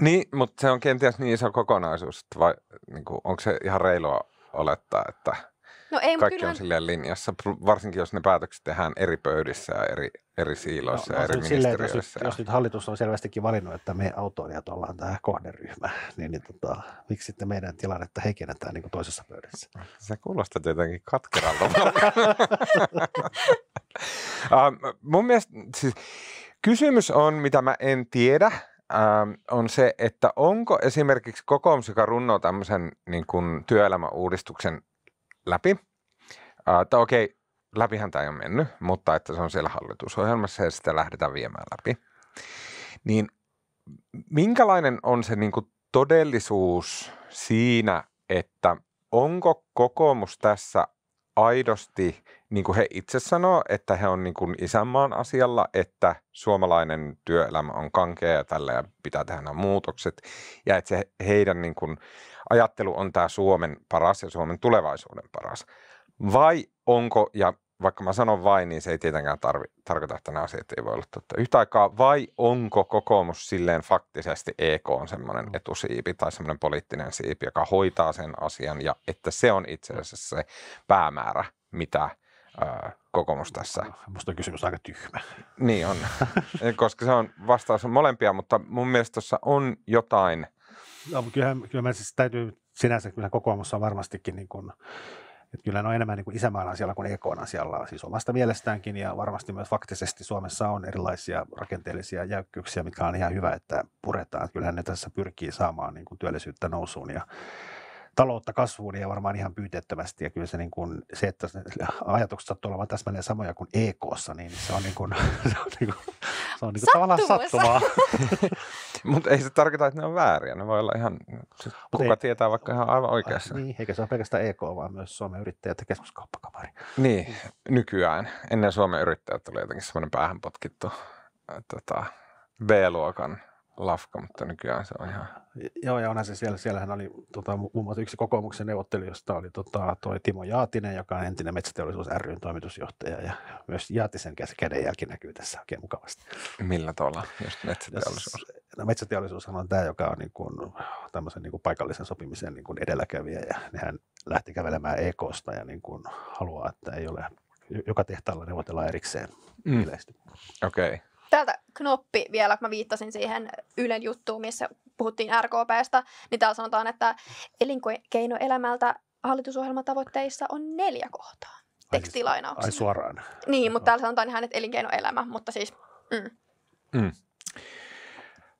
Niin, mutta se on kenties niin iso kokonaisuus, että vai, niin kuin, onko se ihan reilua olettaa, että – No ei, Kaikki kyllähän... on silleen linjassa, varsinkin jos ne päätökset tehdään eri pöydissä ja eri, eri siiloissa no, no ja no, eri ministeriöissä. Silleen, jos, ja... jos nyt hallitus on selvästikin valinnut, että me autoilijat ollaan tämä kohderyhmä, niin, niin tota, miksi sitten meidän tilannetta heikennetään niin kuin toisessa pöydässä? Se kuulostaa tietenkin katkeralta. uh, mun mielestä siis, kysymys on, mitä mä en tiedä, ähm, on se, että onko esimerkiksi kokoomus, joka runnoo tämmöisen niin kuin työelämäuudistuksen läpi. Äh, Okei, okay, läpihän tämä ei ole mennyt, mutta että se on siellä hallitusohjelmassa ja sitä lähdetään viemään läpi. Niin minkälainen on se niin kuin todellisuus siinä, että onko kokoomus tässä aidosti, niin kuin he itse sanoo, että he on niin kuin isänmaan asialla, että suomalainen työelämä on kankea ja tällä ja pitää tehdä nämä muutokset, ja että se heidän niin kuin ajattelu on tämä Suomen paras ja Suomen tulevaisuuden paras. Vai onko, ja vaikka mä sanon vain, niin se ei tietenkään tarvi, tarkoita, että nämä asiat ei voi olla totta yhtä aikaa. Vai onko kokoomus silleen faktisesti EK on semmoinen mm. etusiipi tai semmoinen poliittinen siipi, joka hoitaa sen asian ja että se on itse mm. asiassa se päämäärä, mitä öö, kokoomus niin, tässä. Musta on kysymys aika tyhmä. Niin on, koska se on vastaus on molempia, mutta mun mielestä tuossa on jotain – No, kyllähän, kyllä mä siis täytyy sinänsä, kyllä kokoomus on varmastikin niin kuin, että kyllä ne on enemmän niin kuin isämaan asialla kuin ekoon asialla, siis omasta mielestäänkin ja varmasti myös faktisesti Suomessa on erilaisia rakenteellisia jäykkyyksiä, mitkä on ihan hyvä, että puretaan. Kyllähän ne tässä pyrkii saamaan niin kuin työllisyyttä nousuun ja taloutta kasvuun ja varmaan ihan pyytettävästi. Ja kyllä se, niin kuin, se että ajatukset sattuu olemaan täsmälleen samoja kuin EKssa, niin se on, niin kuin, se on, niin kuin, se on niin kuin tavallaan sattumaa. Mutta ei se tarkoita, että ne on vääriä. Ne voi olla ihan, Mut kuka ei, tietää vaikka ihan aivan oikeassa. niin, eikä se ole pelkästään EK, vaan myös Suomen yrittäjät ja keskuskauppakamari. Niin, nykyään. Ennen Suomen yrittäjät oli jotenkin semmoinen päähän potkittu tota, B-luokan lafka, mutta nykyään se on ihan... Joo, ja onhan se siellä, siellähän oli tota, muun muassa yksi kokoomuksen josta oli tota, toi Timo Jaatinen, joka on entinen metsäteollisuus ryn toimitusjohtaja, ja myös Jaatisen kädenjälki näkyy tässä oikein mukavasti. Millä tuolla just metsäteollisuus? no metsäteollisuushan on tämä, joka on niin kuin, tämmöisen niin kuin paikallisen sopimisen niin kuin edelläkävijä, ja nehän lähti kävelemään EKsta ja niin kuin haluaa, että ei ole joka tehtaalla neuvotellaan erikseen mm. yleisesti. Okei. Okay. Täältä Knoppi vielä, kun mä viittasin siihen Ylen juttuun, missä puhuttiin RKPstä, niin täällä sanotaan, että elinkeinoelämältä hallitusohjelmatavoitteissa on neljä kohtaa siis- tekstilainauksena. Ai suoraan. Niin, mutta täällä sanotaan ihan, että elinkeinoelämä, mutta siis... Mm. Mm.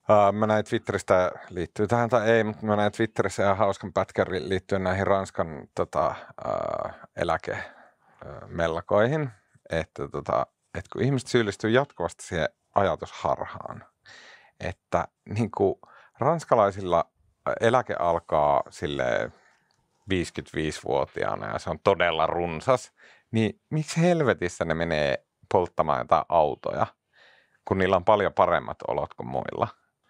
Uh, mä näin Twitteristä, liittyy tähän tai ei, mutta mä näin Twitterissä ihan hauskan pätkän liittyen näihin Ranskan tota, uh, eläkemellakoihin, että tota, et kun ihmiset syyllistyy jatkuvasti siihen ajatus harhaan. Että niin kuin ranskalaisilla eläke alkaa sille 55-vuotiaana ja se on todella runsas, niin miksi helvetissä ne menee polttamaan jotain autoja, kun niillä on paljon paremmat olot kuin muilla?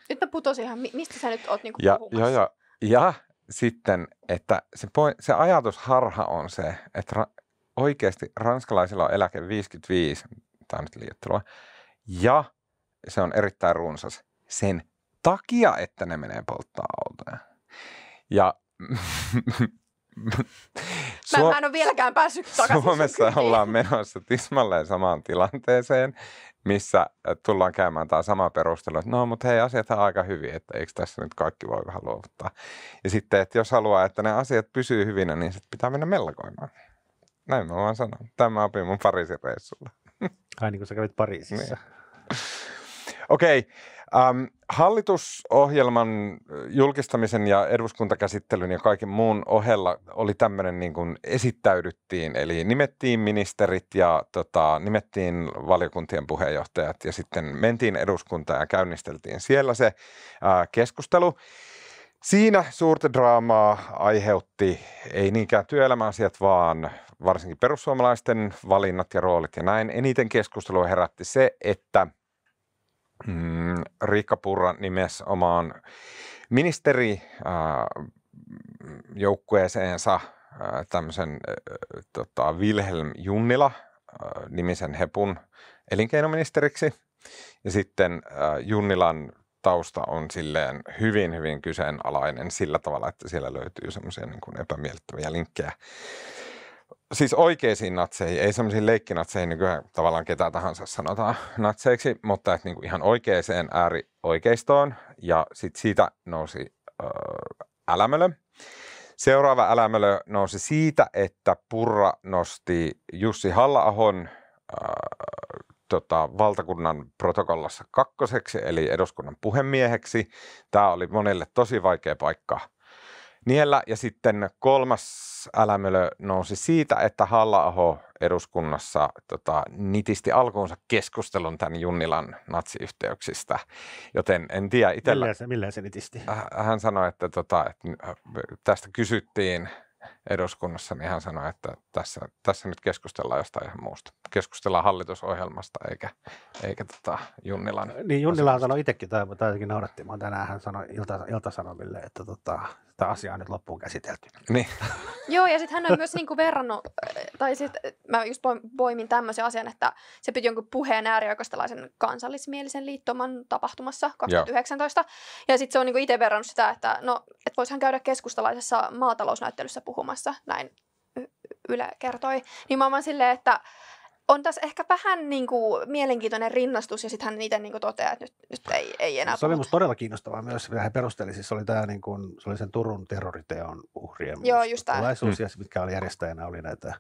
Nyt mä putosin ihan, mistä sä nyt oot niinku ja, puhumassa? Joo, joo. Ja sitten, että se, se ajatusharha on se, että ra- oikeasti ranskalaisilla on eläke 55, tämä on nyt liittelua, ja se on erittäin runsas sen takia, että ne menee polttaa autoja. Ja Suo- mä, mä en ole vieläkään päässyt takaisin Suomessa ollaan menossa tismalleen samaan tilanteeseen, missä äh, tullaan käymään tämä sama perustelu, että no mutta hei asiat on aika hyvin, että eikö tässä nyt kaikki voi vähän luovuttaa. Ja sitten, että jos haluaa, että ne asiat pysyy hyvinä, niin sitten pitää mennä mellakoimaan. Näin mä vaan sanon. Tämä opin mun Pariisin reissulla. Ai niin kuin sä kävit Pariisissa. Niin. Okei. Okay. Ähm, hallitusohjelman äh, julkistamisen ja eduskuntakäsittelyn ja kaiken muun ohella oli tämmöinen niin kuin esittäydyttiin, eli nimettiin ministerit ja tota, nimettiin valiokuntien puheenjohtajat ja sitten mentiin eduskuntaan ja käynnisteltiin siellä se ää, keskustelu. Siinä suurta draamaa aiheutti ei niinkään työelämäasiat, vaan varsinkin perussuomalaisten valinnat ja roolit ja näin. Eniten keskustelua herätti se, että – mm, Riikka Purra nimesi omaan ministerijoukkueeseensa tämmöisen äh, tota Wilhelm Junnila äh, nimisen hepun elinkeinoministeriksi. Ja sitten äh, Junnilan tausta on silleen hyvin, hyvin kyseenalainen sillä tavalla, että siellä löytyy semmoisia niin epämiellyttäviä linkkejä siis oikeisiin natseihin, ei semmoisiin leikkinatseihin, nykyään kyllä tavallaan ketä tahansa sanotaan natseiksi, mutta että niinku ihan oikeaan äärioikeistoon ja sitten siitä nousi öö, älämölö. Seuraava älämölö nousi siitä, että Purra nosti Jussi Halla-ahon öö, tota, valtakunnan protokollassa kakkoseksi, eli eduskunnan puhemieheksi. Tämä oli monelle tosi vaikea paikka niellä. Ja sitten kolmas älämölö nousi siitä, että halla eduskunnassa tota, nitisti alkuunsa keskustelun tämän Junnilan natsiyhteyksistä, joten en tiedä itsellä. Millä se, millä se nitisti? Äh, hän sanoi, että, tota, että äh, tästä kysyttiin eduskunnassa, niin hän sanoi, että tässä, tässä nyt keskustellaan jostain ihan muusta. Keskustellaan hallitusohjelmasta eikä, eikä tota Junnilan. Niin on sanoi itsekin, tai jotenkin naurattiin, tänään hän sanoi ilta, iltasanomille, että tota, tämä asia on nyt loppuun käsitelty. Niin. Joo, ja sitten hän on myös niinku verrannut, eh, tai sitten eh, mä just poimin tämmöisen asian, että se piti jonkun puheen äärioikeistolaisen kansallismielisen liittoman tapahtumassa 2019, Joo. ja sitten se on niinku itse verrannut sitä, että no, et hän käydä keskustalaisessa maatalousnäyttelyssä puhumassa muassa näin Yle kertoi, niin mä oon silleen, että on tässä ehkä vähän niin kuin, mielenkiintoinen rinnastus, ja sitten hän itse niin toteaa, että nyt, nyt ei, ei enää Se oli musta todella kiinnostavaa myös, mitä hän perusteli. Siis oli tämä, niin kuin, se oli sen Turun terroriteon uhrien Joo, just tämä. ja mm. mitkä oli järjestäjänä, oli näitä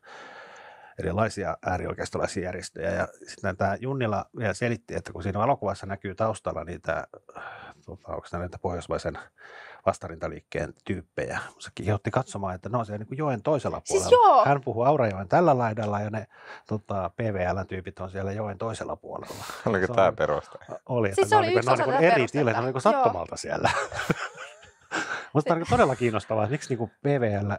erilaisia äärioikeistolaisia järjestöjä. Ja sitten tämä Junnila vielä selitti, että kun siinä elokuvassa näkyy taustalla niitä, tota, onko näitä pohjoismaisen vastarintaliikkeen tyyppejä. Se kehotti katsomaan, että no, on siellä niin joen toisella siis puolella. Siis joo. Hän puhuu Aurajoen tällä laidalla ja ne tota, PVL-tyypit on siellä joen toisella puolella. Oliko tämä peruste? Oli, siis se oli, yksi niin, niin eri tilanne, ne on niin sattumalta joo. siellä. Mutta on todella kiinnostavaa, että miksi niin PVL,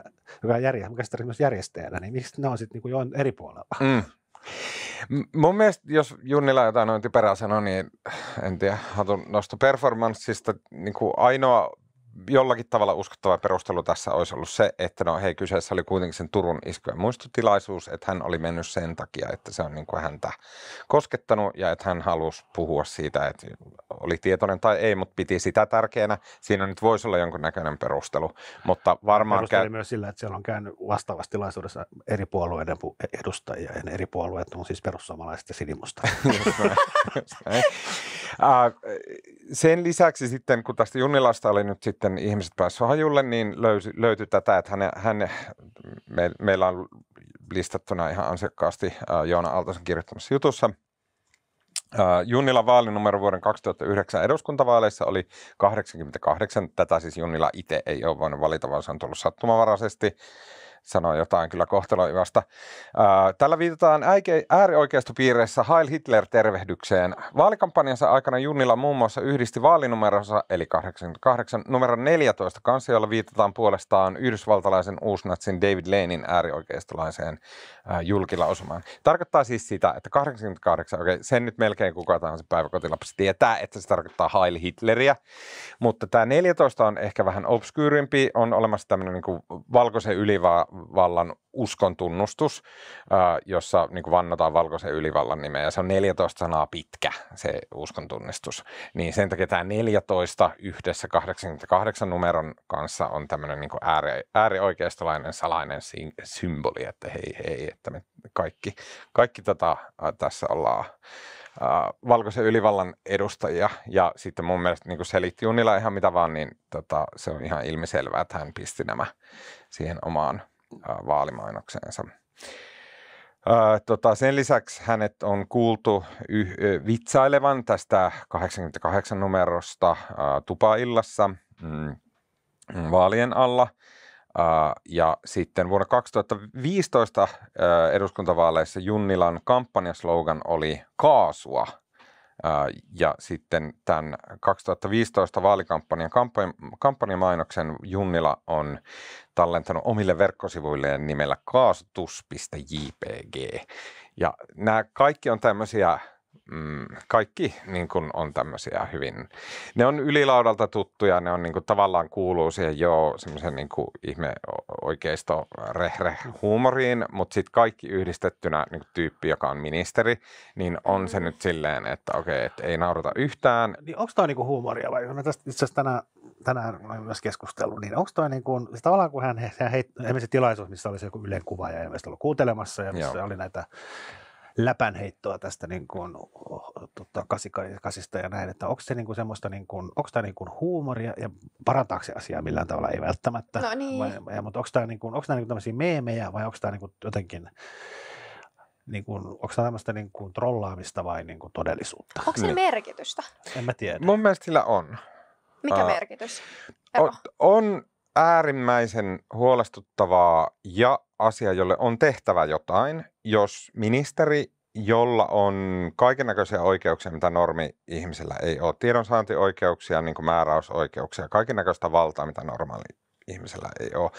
joka järjestää, mikä myös järjestäjänä, niin miksi ne on sitten niin joen eri puolella? Mm. Mun mielestä, jos Junnila jotain noin typerää sanoa, niin en tiedä, hatun nosto performanssista, niin ainoa jollakin tavalla uskottava perustelu tässä olisi ollut se, että no hei, kyseessä oli kuitenkin sen Turun iskujen muistotilaisuus, että hän oli mennyt sen takia, että se on niin kuin häntä koskettanut ja että hän halusi puhua siitä, että oli tietoinen tai ei, mutta piti sitä tärkeänä. Siinä nyt voisi olla jonkunnäköinen perustelu, mutta varmaan... Perusteli käy... myös sillä, että siellä on käynyt vastaavassa tilaisuudessa eri puolueiden edustajia ja eri puolueet on siis perussuomalaiset ja sinimusta. Äh, sen lisäksi sitten, kun tästä Junnilasta oli nyt sitten ihmiset päässyt hajulle, niin löysi, löytyi tätä, että hän, hän, me, meillä on listattuna ihan ansiokkaasti äh, Joona Aaltosen kirjoittamassa jutussa – Junnilan vaalinumero vuoden 2009 eduskuntavaaleissa oli 88. Tätä siis Junnila itse ei ole voinut valita, vaan se on tullut sattumavaraisesti sanoo jotain kyllä kohtaloivasta. Tällä viitataan äärioikeistopiireissä Heil Hitler-tervehdykseen. Vaalikampanjansa aikana Junnila muun muassa yhdisti vaalinumeronsa, eli 88, numero 14 kanssa, jolla viitataan puolestaan yhdysvaltalaisen uusnatsin David Lanein äärioikeistolaiseen julkilausumaan. Tarkoittaa siis sitä, että 88, okei, okay, sen nyt melkein kuka tahansa päiväkotilapsi tietää, että se tarkoittaa Heil Hitleriä, mutta tämä 14 on ehkä vähän obskyyrimpi, on olemassa tämmöinen niin valkoisen ylivaa Vallan uskontunnustus, jossa niin kuin vannotaan valkoisen ylivallan nimeä, ja se on 14 sanaa pitkä se uskontunnistus. Niin sen takia tämä 14 yhdessä 88 numeron kanssa on tämmöinen niin ääri, äärioikeistolainen salainen symboli, että hei hei, että me kaikki, kaikki tätä tota, tässä ollaan äh, valkoisen ylivallan edustajia. Ja sitten mun mielestä niin selitti Junilla ihan mitä vaan, niin tota, se on ihan ilmiselvää, että hän pisti nämä siihen omaan vaalimainokseensa. Tota, sen lisäksi hänet on kuultu yh, vitsailevan tästä 88 numerosta tupaillassa mm, vaalien alla. Ja sitten vuonna 2015 eduskuntavaaleissa Junnilan kampanjaslogan oli kaasua – ja sitten tämän 2015 vaalikampanjan kampanjamainoksen Junnila on tallentanut omille verkkosivuilleen nimellä kaasutus.jpg. Ja nämä kaikki on tämmöisiä mm, kaikki niin kun on tämmöisiä hyvin, ne on ylilaudalta tuttuja, ne on niin kun, tavallaan kuuluu siihen jo semmoisen niin ihme oikeisto rehre huumoriin, mutta sitten kaikki yhdistettynä niin kun, tyyppi, joka on ministeri, niin on se mm. nyt silleen, että okei, okay, et ei naurata yhtään. Niin onko toi niin huumoria vai? Mä tästä itse asiassa tänään, tänään olen myös keskustellut, niin onko toi kuin, niinku, se siis tavallaan kun hän, hän heitti, esimerkiksi tilaisuus, missä oli se joku Ylen kuvaaja ja oli kuuntelemassa ja missä Joo. oli näitä läpänheittoa tästä niin kuin, tota, kasista ja näin, että onko se niin kuin semmoista, niin kuin, onko tämä niin kuin huumoria ja parantaako se asiaa millään tavalla, ei välttämättä, no niin. vai, ja, mutta onko tämä niin kuin, onko tämä niin kuin tämmöisiä meemejä vai onko niinku niinku, tämä niinku niin kuin jotenkin, niin kuin, onko tämä tämmöistä niin kuin trollaamista vai niin kuin todellisuutta? Onko se merkitystä? En mä tiedä. Mun mielestä sillä on. Mikä uh, merkitys? On, on äärimmäisen huolestuttavaa ja asia, jolle on tehtävä jotain, jos ministeri, jolla on kaikenlaisia oikeuksia, mitä normi ihmisellä ei ole, tiedonsaantioikeuksia, niin määräysoikeuksia, kaikenlaista valtaa, mitä normaali ihmisellä ei ole,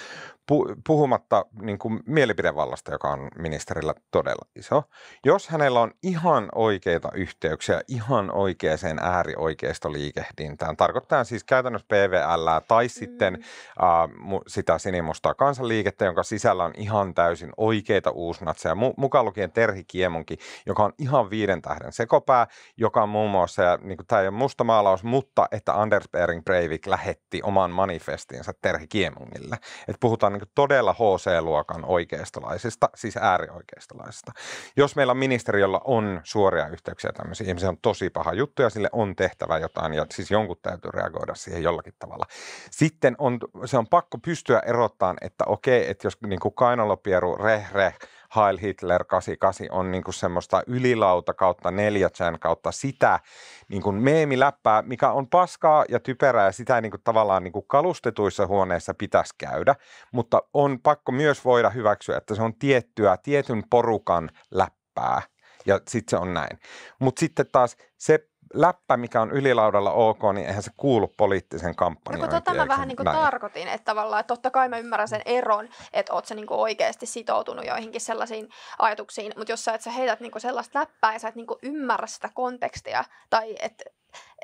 puhumatta niin kuin mielipidevallasta, joka on ministerillä todella iso. Jos hänellä on ihan oikeita yhteyksiä ihan oikeaan äärioikeistoliikehdintään, tarkoittaa siis käytännössä PVL tai mm. sitten mm. sitä sinimustaa kansanliikettä, jonka sisällä on ihan täysin oikeita uusnatseja, mukaan lukien Terhi Kiemunki, joka on ihan viiden tähden sekopää, joka on muun muassa, ja, niin kuin, tämä ei ole mustamaalaus, mutta että Anders Bering Breivik lähetti oman manifestinsa Terhi Kiemungille. Et puhutaan niin todella HC-luokan oikeistolaisista, siis äärioikeistolaisista. Jos meillä ministeriöllä on suoria yhteyksiä tämmöisiin ihmisiin, on tosi paha juttu ja sille on tehtävä jotain ja siis jonkun täytyy reagoida siihen jollakin tavalla. Sitten on, se on pakko pystyä erottamaan, että okei, että jos niin kuin kainalopieru, reh, reh, Heil Hitler 88 on niin kuin semmoista ylilauta kautta 4 kautta sitä niin kuin meemiläppää, mikä on paskaa ja typerää ja sitä niin kuin tavallaan niin kuin kalustetuissa huoneissa pitäisi käydä, mutta on pakko myös voida hyväksyä, että se on tiettyä, tietyn porukan läppää ja sitten se on näin. Mutta sitten taas se läppä, mikä on ylilaudalla ok, niin eihän se kuulu poliittisen kampanjan. No kun tota mä vähän niin kuin tarkoitin, että tavallaan että totta kai mä ymmärrän sen eron, että oot sä niin kuin oikeasti sitoutunut joihinkin sellaisiin ajatuksiin, mutta jos sä et sä heität niin kuin sellaista läppää ja sä et niin kuin ymmärrä sitä kontekstia tai että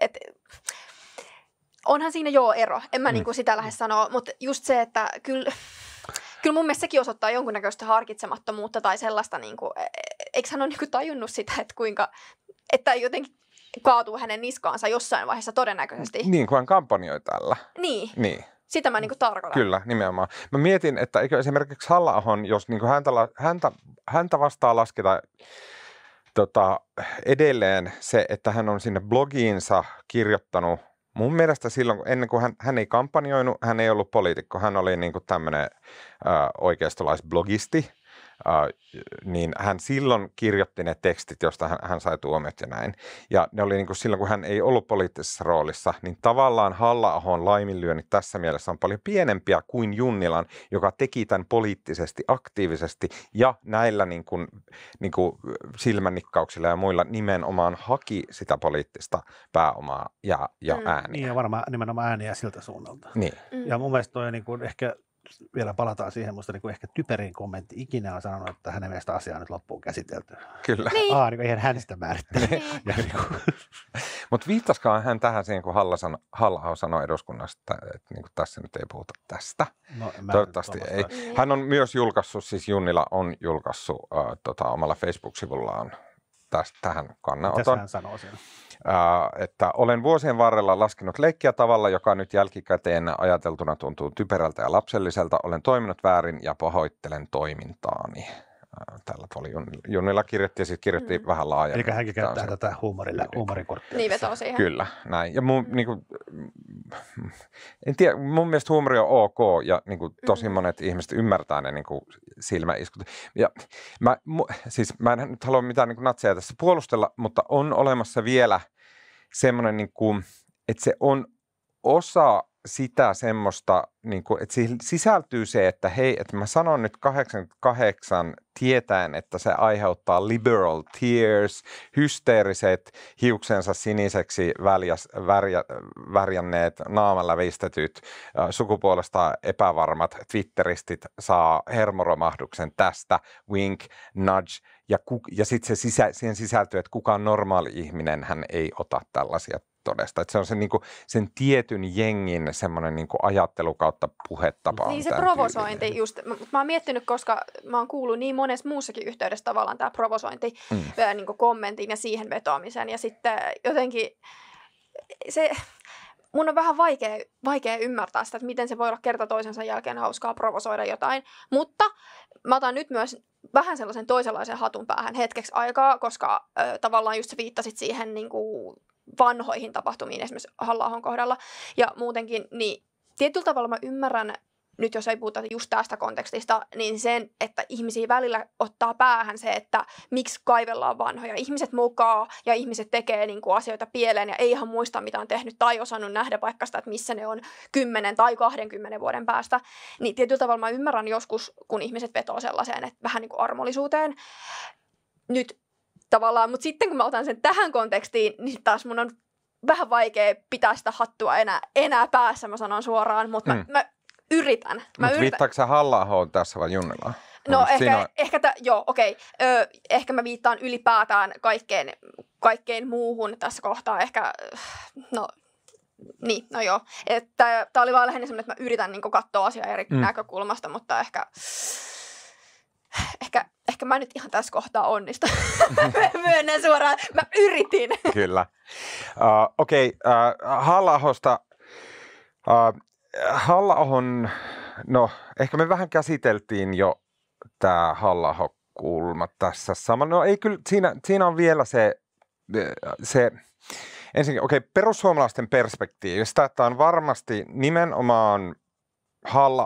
et, onhan siinä joo ero, en mä mm. niin kuin sitä lähde sanoa, mutta just se, että kyllä kyllä mun mielestä sekin osoittaa jonkunnäköistä harkitsemattomuutta tai sellaista, niin kuin, e, e, eikö hän ole niin kuin tajunnut sitä, että kuinka, että jotenkin kaatuu hänen niskaansa jossain vaiheessa todennäköisesti. Niin, kuin hän kampanjoi tällä. Niin. Niin. Sitä mä niinku tarkoitan. Kyllä, nimenomaan. Mä mietin, että eikö esimerkiksi halla jos niinku häntä, häntä, häntä vastaan lasketa tota, edelleen se, että hän on sinne blogiinsa kirjoittanut Mun mielestä silloin, ennen kuin hän, hän ei kampanjoinut, hän ei ollut poliitikko, hän oli niin kuin tämmöinen oikeistolaisblogisti. Äh, niin hän silloin kirjoitti ne tekstit, joista hän, hän sai tuomiot ja näin. Ja ne oli niin kuin silloin, kun hän ei ollut poliittisessa roolissa, niin tavallaan halla laiminlyönnit tässä mielessä on paljon pienempiä kuin Junnilan, joka teki tämän poliittisesti aktiivisesti ja näillä niin kuin, niin kuin silmännikkauksilla ja muilla nimenomaan haki sitä poliittista pääomaa ja, ja mm. ääniä. Niin ja varmaan nimenomaan ääniä siltä suunnalta. Niin. Mm. Ja mun mielestä toi niin kuin ehkä vielä palataan siihen, mutta niin ehkä typerin kommentti ikinä on sanonut, että hänen mielestä asia on nyt loppuun käsitelty. Kyllä. Niin. Aa, niin eihän hän sitä määrittele. Niin. niin mutta viittaskaan hän tähän siihen, kun Halla sano, halla sanoi eduskunnasta, että niin kuin tässä nyt ei puhuta tästä. No, Toivottavasti ei. Niin. Hän on myös julkaissut, siis Junnila on julkaissut äh, tota, omalla Facebook-sivullaan tästä, tähän kannanoton. Tässä hän sanoo siinä? Äh, että olen vuosien varrella laskenut leikkiä tavalla, joka nyt jälkikäteen ajateltuna tuntuu typerältä ja lapselliselta. Olen toiminut väärin ja pahoittelen toimintaani. Äh, tällä oli Junnilla kirjoitti ja sitten kirjoitti mm. vähän laajemmin. Eli hänkin käyttää tätä huumorilla, huumorikorttia. Niin vetoo siihen. Kyllä, näin. Ja mun, mm. niin kuin, en tiedä, mun mielestä huumori on ok ja niin kuin, mm. tosi monet ihmiset ymmärtää ne niin kuin, silmäiskut. Ja mä, mu, siis mä en nyt halua mitään niin kuin, natseja tässä puolustella, mutta on olemassa vielä – semmoinen, niin kuin, että se on osa sitä semmoista, niin kuin, että siihen sisältyy se, että hei, että mä sanon nyt 88 tietäen, että se aiheuttaa liberal tears, hysteeriset, hiuksensa siniseksi väljäs, värjä, värjänneet, naamalla veistetyt, sukupuolesta epävarmat twitteristit saa hermoromahduksen tästä, wink, nudge, ja, ku, ja sitten sisä, siihen sisältyy, että kukaan normaali ihminen hän ei ota tällaisia todesta. Että se on se, niin kuin, sen tietyn jengin semmoinen niin ajattelu kautta puhetapa. Niin se provosointi tyylinen. just. Mä, mä oon miettinyt, koska mä oon kuullut niin monessa muussakin yhteydessä tavallaan tämä provosointi mm. niin kommentin ja siihen vetoamisen. Ja sitten jotenkin se, mun on vähän vaikea, vaikea ymmärtää sitä, että miten se voi olla kerta toisensa jälkeen hauskaa provosoida jotain. Mutta mä otan nyt myös vähän sellaisen toisenlaisen hatun päähän hetkeksi aikaa, koska ö, tavallaan just viittasit siihen niin kuin, vanhoihin tapahtumiin esimerkiksi halla kohdalla. Ja muutenkin, niin tietyllä tavalla mä ymmärrän, nyt jos ei puhuta just tästä kontekstista, niin sen, että ihmisiä välillä ottaa päähän se, että miksi kaivellaan vanhoja. Ihmiset mukaan ja ihmiset tekee niin kuin asioita pieleen ja ei ihan muista, mitä on tehnyt tai osannut nähdä vaikka sitä, että missä ne on 10 tai 20 vuoden päästä. Niin tietyllä tavalla mä ymmärrän joskus, kun ihmiset vetoo sellaiseen, että vähän niin kuin armollisuuteen. Nyt tavallaan. Mutta sitten kun mä otan sen tähän kontekstiin, niin taas mun on vähän vaikea pitää sitä hattua enää, enää päässä, mä sanon suoraan, mutta mm. mä, yritän. Mä Mut yritän. sä halla tässä vai Junnilaa? No, no ehkä, on... ehkä tä, joo, okei. Okay. Ö, ehkä mä viittaan ylipäätään kaikkeen, kaikkeen muuhun tässä kohtaa. Ehkä, no niin, no joo. Tämä oli vaan lähinnä semmoinen, että mä yritän niin katsoa asiaa eri mm. näkökulmasta, mutta ehkä ehkä, ehkä mä nyt ihan tässä kohtaa onnistu. Myönnän suoraan, mä yritin. Kyllä. Uh, Okei, okay. uh, halla Uh, halla no ehkä me vähän käsiteltiin jo tämä halla kulma tässä sama. No ei kyllä, siinä, siinä on vielä se, se ensinnäkin, okei, okay, perussuomalaisten perspektiivistä, että on varmasti nimenomaan halla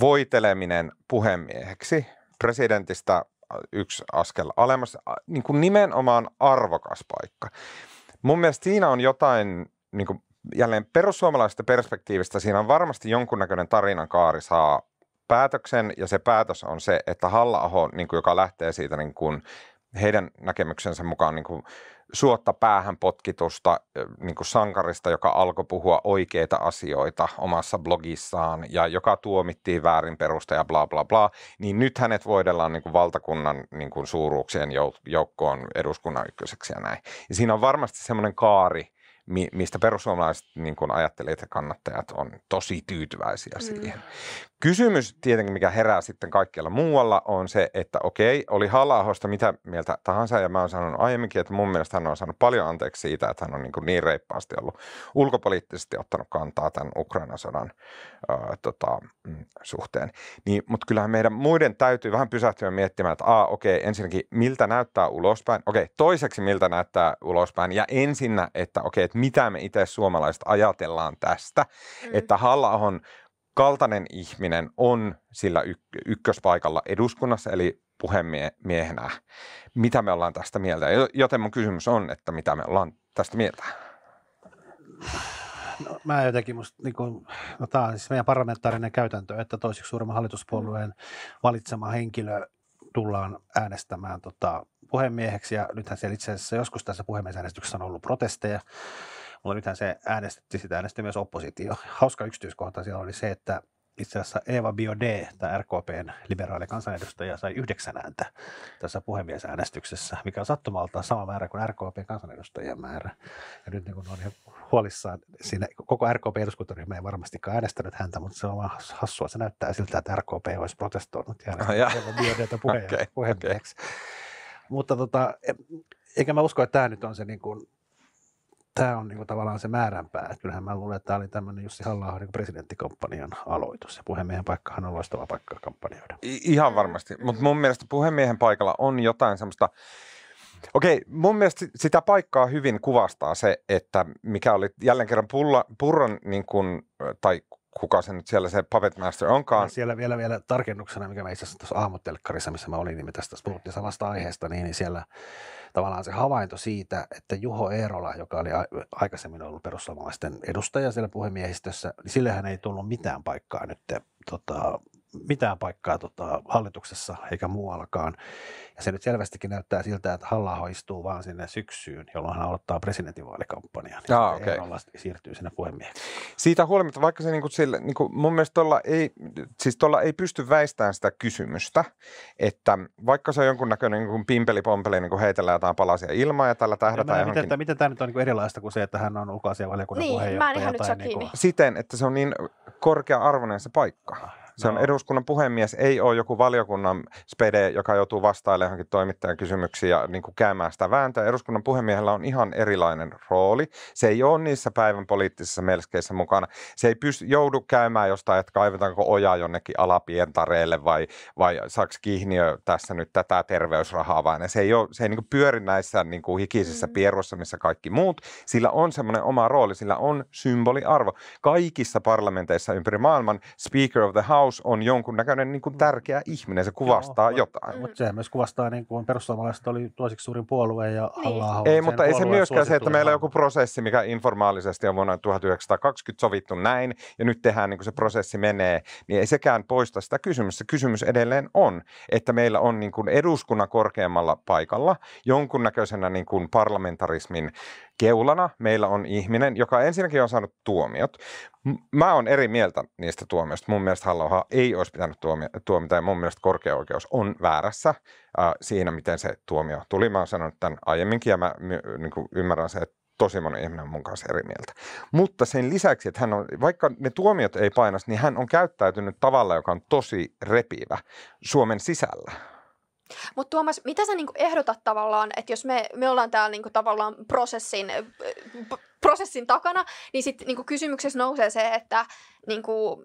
voiteleminen puhemieheksi presidentistä äh, yksi askel alemmas, äh, niin kuin nimenomaan arvokas paikka. Mun mielestä siinä on jotain, niin kuin jälleen perussuomalaisesta perspektiivistä, siinä on varmasti jonkunnäköinen tarinankaari saa päätöksen ja se päätös on se, että halla niin kuin, joka lähtee siitä niin kuin, heidän näkemyksensä mukaan niin kuin, suotta päähän potkitusta niin kuin sankarista, joka alkoi puhua oikeita asioita omassa blogissaan ja joka tuomittiin väärin perusta ja bla bla bla, niin nyt hänet voidellaan niin kuin valtakunnan niin kuin suuruuksien joukkoon eduskunnan ykköseksi ja näin. Ja siinä on varmasti semmoinen kaari, mistä perussuomalaiset niin kuin ajattelee, kannattajat on tosi tyytyväisiä mm. Kysymys tietenkin, mikä herää sitten kaikkialla muualla, on se, että okei, oli halahosta mitä mieltä tahansa, ja mä oon sanonut aiemminkin, että mun mielestä hän on saanut paljon anteeksi siitä, että hän on niin, kuin niin reippaasti ollut ulkopoliittisesti ottanut kantaa tämän Ukrainan sodan äh, tota, mm, suhteen. Niin, Mutta kyllähän meidän muiden täytyy vähän pysähtyä miettimään, että a, okei, ensinnäkin miltä näyttää ulospäin, okei, toiseksi miltä näyttää ulospäin, ja ensinnä, että okei, että mitä me itse suomalaiset ajatellaan tästä, mm. että halahon kaltainen ihminen on sillä ykköspaikalla eduskunnassa, eli puhemiehenä. Mitä me ollaan tästä mieltä? Joten mun kysymys on, että mitä me ollaan tästä mieltä? No, mä jotenkin musta, niin kun, no tämä on siis meidän parlamentaarinen käytäntö, että toiseksi suuremman hallituspuolueen valitsema henkilö tullaan äänestämään tota, puhemieheksi. Ja nythän siellä itse asiassa joskus tässä puhemiesäänestyksessä on ollut protesteja mutta nythän se äänestetti, sitä äänesti myös oppositio. Hauska yksityiskohta siellä oli se, että itse asiassa Eva Biode, tämä RKPn liberaali kansanedustaja, sai yhdeksän ääntä tässä puhemiesäänestyksessä, mikä on sattumalta sama määrä kuin RKPn kansanedustajien määrä. Ja nyt niin kun on huolissaan, siinä koko RKP-eduskuntaryhmä ei varmastikaan äänestänyt häntä, mutta se on vaan hassua. Se näyttää siltä, että RKP olisi protestoinut ja oh, yeah. Eva Biodeita puheen, okay, puhemieheksi. Okay. Mutta tota, enkä mä usko, että tämä nyt on se niin kuin tämä on niinku tavallaan se määränpää. Et kyllähän mä luulen, että tämä oli tämmöinen Jussi halla niinku presidenttikampanjan aloitus. Ja puhemiehen paikkahan on loistava paikka kampanjoida. I- ihan varmasti. Mutta mun mielestä puhemiehen paikalla on jotain semmoista, Okei, mun mielestä sitä paikkaa hyvin kuvastaa se, että mikä oli jälleen kerran Pulla, Purran niin kuin, tai kuka se nyt siellä se Puppet Master onkaan. Ja siellä vielä, vielä tarkennuksena, mikä mä itse asiassa tuossa aamutelkkarissa, missä mä olin, niin me tästä puhuttiin samasta aiheesta, niin, niin siellä tavallaan se havainto siitä, että Juho Eerola, joka oli aikaisemmin ollut perussuomalaisten edustaja siellä puhemiehistössä, niin sillehän ei tullut mitään paikkaa nyt tota, mitään paikkaa tota, hallituksessa eikä muuallakaan. Ja se nyt selvästikin näyttää siltä, että halla istuu vaan sinne syksyyn, jolloin hän aloittaa presidentinvaalikampanjaa. Niin ah, okay. siirtyy sinne puhemiehen. Siitä huolimatta, vaikka se niin kuin sille, niin kuin mun mielestä tuolla ei, siis tuolla ei pysty väistämään sitä kysymystä, että vaikka se on jonkunnäköinen niin kuin pimpeli-pompeli, niin kuin heitellään jotain palasia ilmaa ja tällä tähdätään johonkin. Miten, tämä, miten tämä nyt on niin kuin erilaista kuin se, että hän on ulkoasianvaliokunnan niin, puheenjohtaja? Mä en ihan nyt niin kuin... Siten, että se on niin korkea arvoinen se paikka. Ah. Se no. on eduskunnan puhemies, ei ole joku valiokunnan spede, joka joutuu vastailemaan johonkin toimittajan kysymyksiin ja niin kuin käymään sitä vääntöä. Eduskunnan puhemiehellä on ihan erilainen rooli. Se ei ole niissä päivän poliittisissa melskeissä mukana. Se ei pysty, joudu käymään jostain, että kaivetaanko oja jonnekin alapientareelle vai, vai saako kihniö tässä nyt tätä terveysrahaa vai se ei, ole, se ei niin kuin pyöri näissä niin kuin hikisissä mm. pieruissa, missä kaikki muut. Sillä on semmoinen oma rooli, sillä on symboliarvo. Kaikissa parlamenteissa ympäri maailman Speaker of the House Maus on jonkun näköinen niin kuin mm. tärkeä ihminen, se kuvastaa Joo, jotain. Mm. Mutta sehän myös kuvastaa, niin kuin perussuomalaiset oli toiseksi suurin puolue ja niin. Ei, mutta ei se myöskään se, että meillä on joku prosessi, mikä informaalisesti on vuonna 1920 sovittu näin, ja nyt tehdään niin kuin se prosessi menee, niin ei sekään poista sitä kysymystä. Kysymys edelleen on, että meillä on niin kuin eduskunnan korkeammalla paikalla jonkunnäköisenä niin kuin parlamentarismin keulana meillä on ihminen, joka ensinnäkin on saanut tuomiot, Mä oon eri mieltä niistä tuomioista. Mun mielestä Halloha ei olisi pitänyt tuomita ja mun mielestä korkeaoikeus on väärässä äh, siinä, miten se tuomio tuli. Mä oon sanonut tämän aiemminkin ja mä niin kuin ymmärrän se, että tosi moni ihminen on mun kanssa eri mieltä. Mutta sen lisäksi, että hän on, vaikka ne tuomiot ei painas, niin hän on käyttäytynyt tavalla, joka on tosi repivä Suomen sisällä. Mutta Tuomas, mitä sä niinku ehdotat tavallaan, että jos me, me ollaan täällä niinku tavallaan prosessin, prosessin takana, niin sitten niinku kysymyksessä nousee se, että niinku,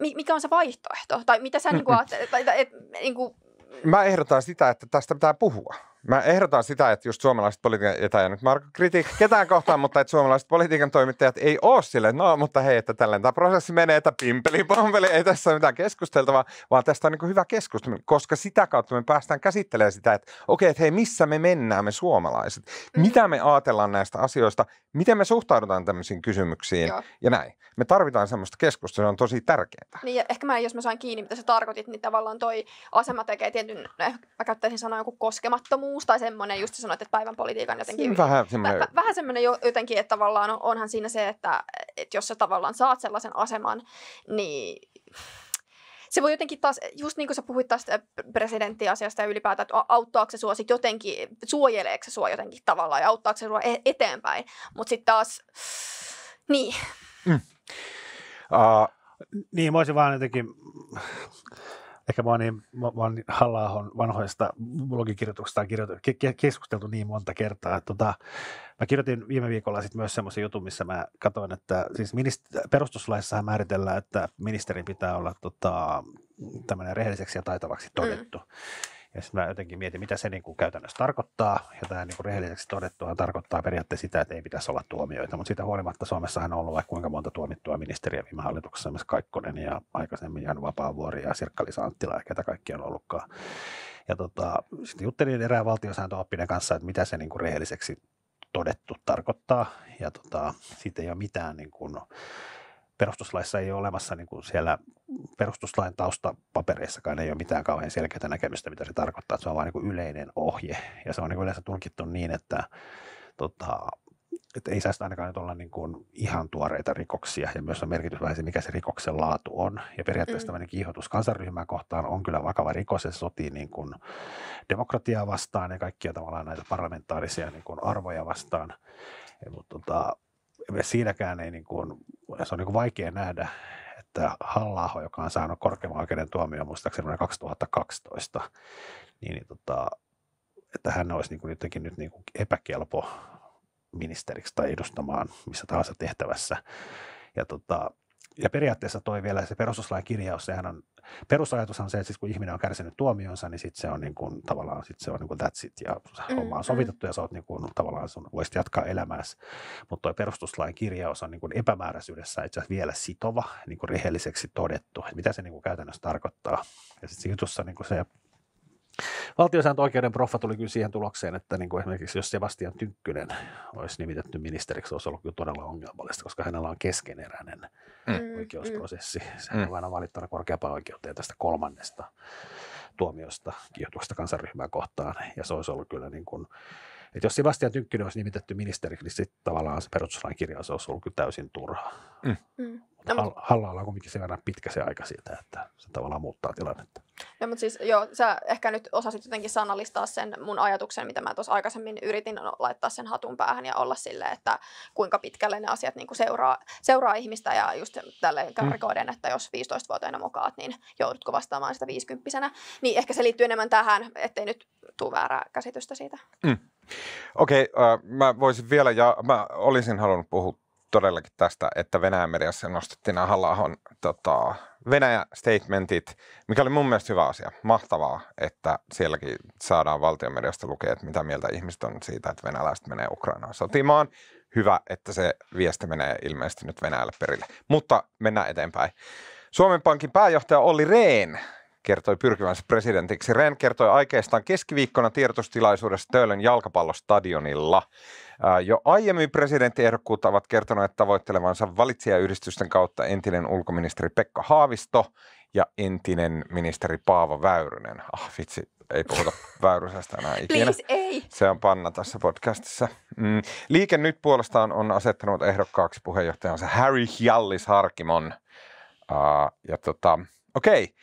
mikä on se vaihtoehto? Tai mitä sä niinku ajattelet? Tai, et, niinku... Mä ehdotan sitä, että tästä pitää puhua. Mä ehdotan sitä, että just suomalaiset politiikan, ja nyt Marko kritiikki ketään kohtaan, mutta että suomalaiset politiikan toimittajat ei ole sille, no mutta hei, että tällainen tämä prosessi menee, että pimpeli, pompeli, ei tässä ole mitään keskusteltavaa, vaan tästä on niin hyvä keskustelu, koska sitä kautta me päästään käsittelemään sitä, että okei, että hei, missä me mennään me suomalaiset, mm. mitä me ajatellaan näistä asioista, miten me suhtaudutaan tämmöisiin kysymyksiin Joo. ja näin. Me tarvitaan semmoista keskustelua, se on tosi tärkeää. Niin, ehkä mä, jos mä sain kiinni, mitä sä tarkoitit, niin tavallaan toi asema tekee tietyn, eh, mä käyttäisin sanoa joku koskemattomuus, uusi tai semmoinen, just sanoit, että päivän politiikan jotenkin. Niin, vähän semmoinen. Väh, vähän semmoinen jotenkin, että tavallaan onhan siinä se, että, että jos sä tavallaan saat sellaisen aseman, niin se voi jotenkin taas, just niin kuin sä puhuit tästä presidenttiasiasta ja ylipäätään, että auttaako se sua sit jotenkin, suojeleeko se sua jotenkin tavallaan ja auttaako se sua e-, eteenpäin. Mutta sitten taas, niin. Mm. Uh, niin, mä olisin vaan jotenkin, ehkä mä oon, niin, mä, niin halla vanhoista blogikirjoituksista kirjoitu, ke, keskusteltu niin monta kertaa. Että, tota, mä kirjoitin viime viikolla sit myös semmoisen jutun, missä mä katsoin, että siis perustuslaissahan määritellään, että ministerin pitää olla tota, tämmöinen rehelliseksi ja taitavaksi mm. todettu. Mm. Ja sitten mä jotenkin mietin, mitä se niinku käytännössä tarkoittaa. Ja tämä niin kuin rehelliseksi todettua tarkoittaa periaatteessa sitä, että ei pitäisi olla tuomioita. Mutta sitä huolimatta Suomessahan on ollut vaikka kuinka monta tuomittua ministeriä viime hallituksessa, myös Kaikkonen ja aikaisemmin Jan Vapaavuori ja Sirkka-Liisa Anttila ja ketä kaikki on ollutkaan. Ja tota, sitten juttelin erään valtiosääntöoppinen kanssa, että mitä se niinku kuin rehelliseksi todettu tarkoittaa. Ja tota, siitä ei ole mitään niin kuin, perustuslaissa ei ole olemassa niin kuin siellä perustuslain taustapapereissakaan ei ole mitään kauhean selkeää näkemystä, mitä se tarkoittaa. Se on vain niin yleinen ohje ja se on niin yleensä tulkittu niin, että, tota, että ei saisi ainakaan nyt olla niin kuin ihan tuoreita rikoksia ja myös on merkitys vähän se, mikä se rikoksen laatu on. Ja periaatteessa mm. tämmöinen kiihotus kansanryhmää kohtaan on kyllä vakava rikos ja se sotii niin kuin demokratiaa vastaan ja kaikkia tavallaan näitä parlamentaarisia niin kuin arvoja vastaan. mutta tota, siinäkään ei niin kuin, se on niin kuin vaikea nähdä, että halla joka on saanut korkeimman oikeuden tuomion muistaakseni vuonna 2012, niin tota, että hän olisi niin kuin jotenkin nyt niin kuin epäkelpo ministeriksi tai edustamaan missä tahansa tehtävässä. Ja tota, ja periaatteessa toi vielä se perustuslain kirjaus, sehän on, perusajatus on se, että siis kun ihminen on kärsinyt tuomionsa, niin sitten se on niin kuin, tavallaan sit se on niin kuin that's it, ja mm, homma on mm. sovitettu, ja sä oot niin kuin, no, tavallaan sun voisit jatkaa elämässä. Mutta toi perustuslain kirjaus on niin kuin epämääräisyydessä itse asiassa vielä sitova, niin kuin rehelliseksi todettu, että mitä se niin kuin käytännössä tarkoittaa. Ja sitten jutussa niin kuin se Valtiosääntöoikeuden proffa tuli kyllä siihen tulokseen, että niin kuin esimerkiksi jos Sebastian Tynkkynen olisi nimitetty ministeriksi, se olisi ollut kyllä todella ongelmallista, koska hänellä on keskeneräinen mm. mm oikeusprosessi. Hän mm. on aina valittanut korkeampaan oikeuteen tästä kolmannesta tuomiosta kiihotuksesta kansanryhmää kohtaan. Ja se olisi ollut kyllä niin kuin, että jos Sebastian Tynkkynen olisi nimitetty ministeriksi, niin sitten tavallaan se perustuslain kirjaus olisi ollut kyllä täysin turhaa. Mm. mm no, hall- hallalla on kuitenkin se verran pitkä se aika siitä, että se tavallaan muuttaa tilannetta. No mutta siis joo, sä ehkä nyt osasit jotenkin sanallistaa sen mun ajatuksen, mitä mä tuossa aikaisemmin yritin no, laittaa sen hatun päähän ja olla sille, että kuinka pitkälle ne asiat niin kuin seuraa, seuraa ihmistä ja just tälleen karikoiden, mm. että jos 15-vuotiaana mokaat, niin joudutko vastaamaan sitä 50 Niin ehkä se liittyy enemmän tähän, ettei nyt tule väärää käsitystä siitä. Mm. Okei, okay, äh, mä voisin vielä, ja mä olisin halunnut puhua todellakin tästä, että Venäjän mediassa nostettiin nämä halla tota, Venäjä-statementit, mikä oli mun mielestä hyvä asia. Mahtavaa, että sielläkin saadaan valtion mediasta lukea, että mitä mieltä ihmiset on siitä, että venäläiset menee Ukrainaan sotimaan. Hyvä, että se viesti menee ilmeisesti nyt Venäjälle perille. Mutta mennään eteenpäin. Suomen Pankin pääjohtaja Olli Rehn kertoi pyrkivänsä presidentiksi. Rehn kertoi aikeistaan keskiviikkona tiedotustilaisuudessa Töölön jalkapallostadionilla – jo aiemmin presidenttiehdokkuut ovat kertoneet tavoittelevansa valitsijayhdistysten kautta entinen ulkoministeri Pekka Haavisto ja entinen ministeri Paavo Väyrynen. Ah vitsi, ei puhuta Väyrysestä enää ikinä. Please, ei. Se on panna tässä podcastissa. Mm. Liike nyt puolestaan on asettanut ehdokkaaksi puheenjohtajansa Harry Jallis, Harkimon. Uh, ja tota, okei. Okay.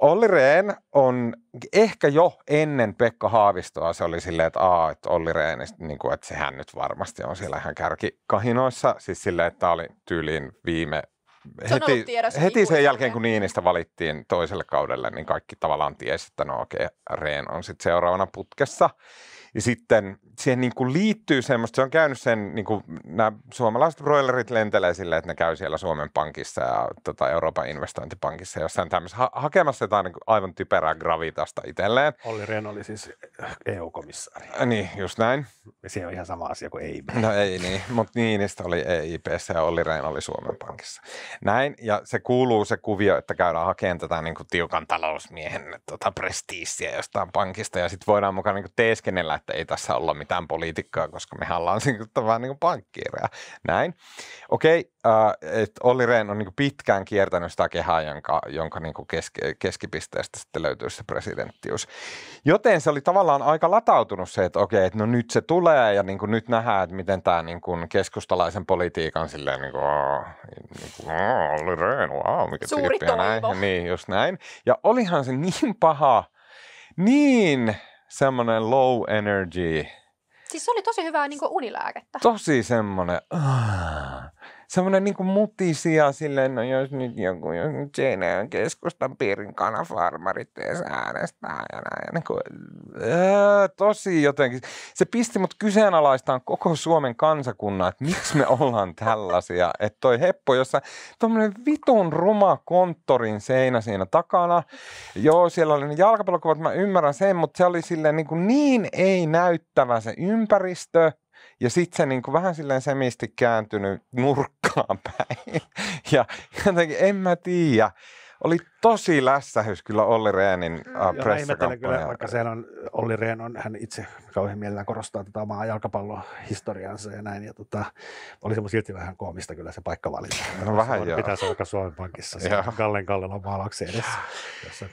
Olli Rehn on ehkä jo ennen Pekka Haavistoa se oli silleen, että, aa, että Olli Rehn, niin kuin, että sehän nyt varmasti on siellä ihan kärkikahinoissa. Siis silleen, että tämä oli tyyliin viime se heti, heti sen jälkeen, kun Niinistä valittiin toiselle kaudelle, niin kaikki tavallaan tiesi, että no okei, okay, Rehn on sitten seuraavana putkessa. Ja sitten siihen niin kuin liittyy semmoista, se on käynyt sen, niin kuin nämä suomalaiset broilerit lentelee silleen, että ne käy siellä Suomen Pankissa ja tota, Euroopan investointipankissa jossain tämmöisessä ha- hakemassa jotain niin kuin aivan typerää gravitasta itselleen. Olli Rehn oli siis EU-komissaari. Äh, niin, just näin. Se on ihan sama asia kuin EIB. No ei niin, mutta Niinistä oli EIPssä ja Olli Rehn oli Suomen Pankissa. Näin, ja se kuuluu se kuvio, että käydään hakemaan tätä niin kuin tiukan talousmiehen tota, prestiisiä jostain pankista ja sitten voidaan mukaan niin teeskennellä, että ei tässä olla mitään poliitikkaa, koska me ollaan vähän niin kuin pankkiireja. Näin. Okei, äh, että Olli Rehn on niin kuin pitkään kiertänyt sitä kehaa, jonka, jonka niin kuin keski, keskipisteestä sitten löytyy se presidenttius. Joten se oli tavallaan aika latautunut se, että okei, että no nyt se tulee ja niin kuin nyt nähdään, että miten tämä niin kuin keskustalaisen politiikan silleen niin kuin, aah, niin kuin aah, Olli Rehn, wow, mikä Suuri tyyppi näin. Niin, just näin. Ja olihan se niin paha, niin semmoinen low energy. Siis se oli tosi hyvää niin unilääkettä. Tosi semmoinen. Ah semmoinen niin kuin mutisia silleen, no jos nyt joku, jos nyt siinä on keskustan piirin kanafarmarit ees äänestää ja näin. Ja niin kuin, ää, öö, tosi jotenkin. Se pisti mut kyseenalaistaan koko Suomen kansakunnan, että miksi me ollaan tällaisia. Että toi heppo, jossa tuommoinen vitun ruma konttorin seinä siinä takana. Joo, siellä oli ne jalkapallokuvat, mä ymmärrän sen, mutta se oli silleen niin, kuin niin ei näyttävä se ympäristö, ja sitten se niinku vähän silleen semisti kääntynyt nurkkaan päin. Ja jotenkin en mä tiedä. Oli tosi lässähys kyllä Olli Rehnin mm. äh, pressakampanja. kyllä, vaikka sehän on, Olli Rehn on, hän itse kauhean mielellään korostaa tätä omaa jalkapallohistoriansa ja näin. Ja tota, oli se silti vähän koomista kyllä se paikka valinta. No vähän joo. Pitäisi olla Suomen Pankissa se Gallen Kallelan maalauksen edessä, jossa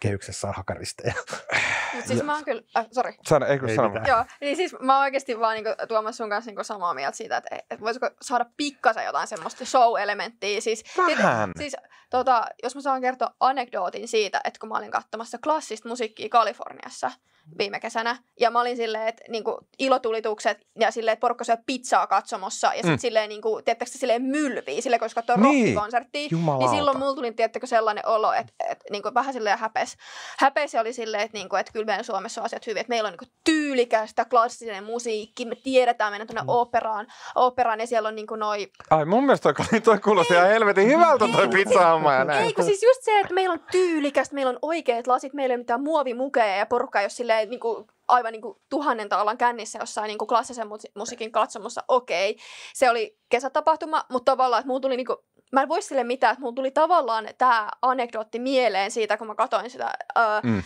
kehyksessä on hakaristeja. Mutta siis ja. mä oon kyllä, äh, sori. Sano, ei kun sano. Joo, niin siis mä oon oikeasti vaan niinku, Tuomas sun kanssa niinku samaa mieltä siitä, että, et voisiko saada pikkasen jotain semmoista show-elementtiä. Siis, Vähän. Sit, siis tota, jos mä saan kertoa anekdootin siitä, että kun mä olin katsomassa klassista musiikkia Kaliforniassa, viime kesänä. Ja mä olin silleen, että kuin, niinku ilotulitukset ja silleen, että porukka syö pizzaa katsomossa. Ja sitten mm. silleen, niinku, tiettäkö se silleen mylvii, silleen, koska katsoo niin. rockikonserttia. Niin silloin mulla tuli, tiettäkö, sellainen olo, että niin kuin, vähän silleen häpes. Häpes oli silleen, että niinku, että kyllä meidän Suomessa on asiat hyvin. Että meillä on niinku, tyylikästä, klassinen musiikki. Me tiedetään mennä tuonne mm. operaan, operaan ja siellä on niinku, noi... Ai mun mielestä toi, toi kuulosti ihan helvetin hyvältä ei, toi pizzahomma ja näin. Eikö siis just se, että meillä on tyylikästä, meillä on oikeat lasit, meillä ei ole mitään muovimukeja ja porukka ei ole silleen silleen niin kuin, aivan niin kuin, tuhannen taalan kännissä jossain niin kuin, klassisen musiikin katsomossa. Okei, okay. se oli kesätapahtuma, mutta tavallaan, että tuli niin kuin, mä en voi sille mitään, että mulla tuli tavallaan tämä anekdootti mieleen siitä, kun mä katsoin sitä öö, mm.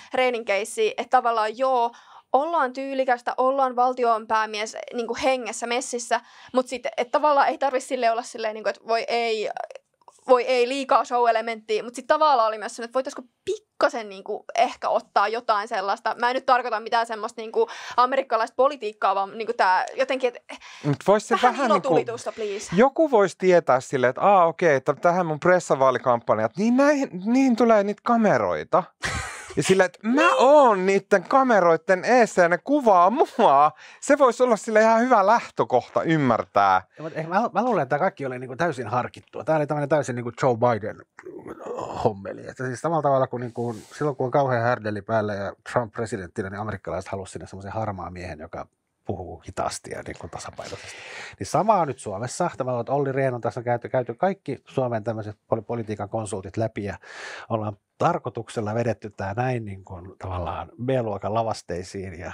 että tavallaan joo, ollaan tyylikästä, ollaan valtionpäämies niin kuin hengessä messissä, mutta sitten että tavallaan ei tarvitse sille olla silleen, niin kuin, että voi ei, voi ei liikaa show-elementtiä, mutta sitten tavallaan oli myös että voitaisiinko pikkasen niin kuin, ehkä ottaa jotain sellaista. Mä en nyt tarkoita mitään semmoista niin kuin, amerikkalaista politiikkaa, vaan niin kuin tämä jotenkin, että Mut vois se vähän, vähän niin kuin, please. Joku voisi tietää silleen, että aa okei, okay, että tähän mun pressavaalikampanjat, niin, näihin, niin tulee niitä kameroita. Ja sillä, että mä oon niiden kameroiden eessä ja ne kuvaa mua. Se voisi olla sille ihan hyvä lähtökohta ymmärtää. Ja, mutta, mä, mä, luulen, että kaikki oli kuin niinku täysin harkittua. Tämä oli tämmöinen täysin kuin niinku Joe Biden hommeli. Että siis samalla tavalla kuin, niin kuin silloin, kun on kauhean härdeli päällä ja Trump presidenttinä, niin amerikkalaiset halusivat sinne semmoisen harmaa miehen, joka puhuu hitaasti ja niin kuin tasapainoisesti. Niin samaa nyt Suomessa. Tämä on Olli Rehn on tässä käyty, käyty kaikki Suomen tämmöiset politiikan konsultit läpi ja ollaan tarkoituksella vedetty tämä näin niin kuin, tavallaan B-luokan lavasteisiin ja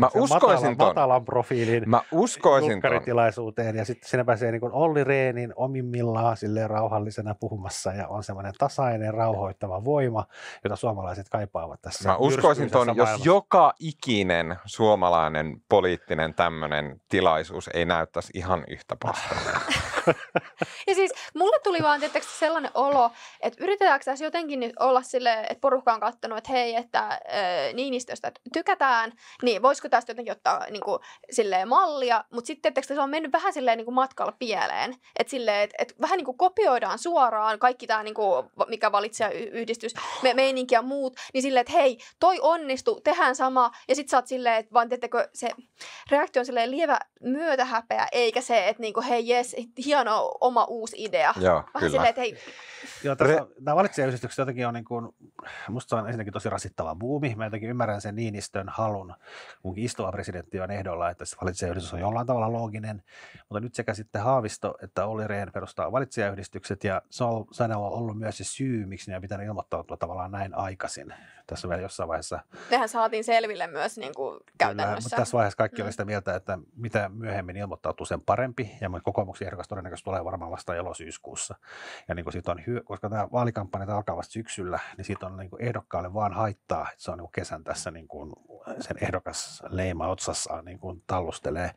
mä uskoisin matalan, ton. matalan profiilin mä uskoisin ton. ja sitten siinä pääsee niin kuin Olli Reenin omimmillaan sille rauhallisena puhumassa ja on semmoinen tasainen, rauhoittava voima, jota suomalaiset kaipaavat tässä. Mä uskoisin ton, jos joka ikinen suomalainen poliittinen tämmöinen tilaisuus ei näyttäisi ihan yhtä paskalta. ja siis mulle tuli vaan tietysti sellainen olo, että yritetäänkö tässä jotenkin nyt olla sille, että porukka on katsonut, että hei, että äh, Niinistöstä tykätään, niin voisiko tästä jotenkin ottaa niin kuin, silleen mallia, mutta sitten tietysti se on mennyt vähän silleen niin kuin matkalla pieleen, että silleen, että, että vähän niin kuin kopioidaan suoraan kaikki tämä, niin kuin, mikä valitsee yhdistys, me, meininki ja muut, niin silleen, että hei, toi onnistu, tehdään sama, ja sitten sä oot silleen, että vaan tietysti, se reaktio on silleen lievä myötähäpeä, eikä se, että niin kuin, hei, jes, hieno oma uusi idea. Joo, Vähän kyllä. Silleen, että hei. Joo, tässä, Re... tämä valitsijayhdistykset jotenkin on niin kuin, musta se on ensinnäkin tosi rasittava buumi. Mä jotenkin ymmärrän sen Niinistön halun, kun istuva presidentti on ehdolla, että se valitsijayhdistys on jollain tavalla looginen. Mutta nyt sekä sitten Haavisto että Olli Rehn perustaa valitsijayhdistykset ja se on on ollut myös se syy, miksi ne on pitänyt ilmoittautua tavallaan näin aikaisin. Tässä vielä jossain vaiheessa. Mehän saatiin selville myös niin kuin käytännössä. Kyllä, mutta tässä vaiheessa kaikki mm. oli sitä mieltä, että mitä myöhemmin ilmoittautuu sen parempi ja kokoomuksen ehdokas todennäköisesti tulee varmaan vasta elosyyskuussa. Ja niin kuin on hyö, koska tämä vaalikampanja alkaa vasta syksyllä, niin siitä on niin kuin ehdokkaalle vaan haittaa, että se on niin kuin kesän tässä niin kuin sen ehdokas leima otsassaan niin kuin tallustelee.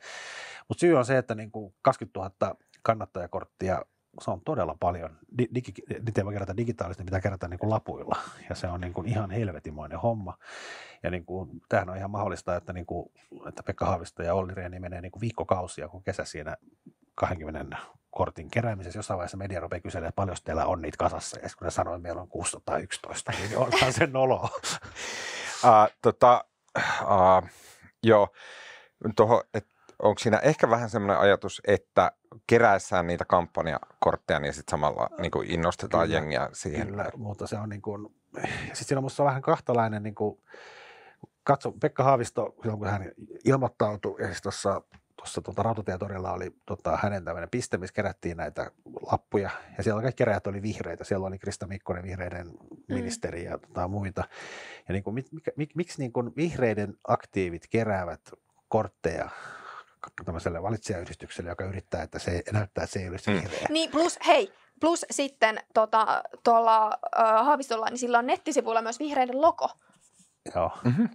Mutta syy on se, että niin kuin 20 000 kannattajakorttia se on todella paljon. Digi, niitä ei voi kerätä digitaalisesti, pitää kerätä niin kuin lapuilla. Ja se on niin kuin ihan helvetimoinen homma. Ja niin kuin, tämähän on ihan mahdollista, että, niin kuin, että Pekka Haavisto ja Olli Reeni menee niin kuin viikkokausia, kun kesä siinä 20 kortin keräämisessä jossain vaiheessa media rupeaa kyselemään, että paljon teillä on niitä kasassa. Ja kun ne sanoo, että meillä on 611, niin onhan sen olo. uh, tota, uh, joo, toho että onko siinä ehkä vähän semmoinen ajatus, että keräessään niitä kampanjakortteja, niin sitten samalla niin kuin innostetaan kyllä, jengiä siihen? Kyllä, mutta se on niin kuin, sitten siinä on musta vähän kahtalainen, niin kuin, katso, Pekka Haavisto, kun hän ilmoittautui, ja siis tuossa tuossa tuota, rautatietorilla oli tuota, hänen tämmöinen piste, missä kerättiin näitä lappuja, ja siellä kaikki keräjät oli vihreitä, siellä oli Krista Mikkonen vihreiden mm. ministeri mm. ja tuota, muita. Ja niin kuin, mik, mik, miksi niin kuin vihreiden aktiivit keräävät kortteja tämmöiselle valitsijayhdistykselle, joka yrittää, että se näyttää, että se ei olisi mm. vihreä. Mm. Niin, plus hei, plus sitten tota, tuolla äh, Haavistolla, niin sillä on nettisivuilla myös vihreiden logo. Joo. Mm-hmm.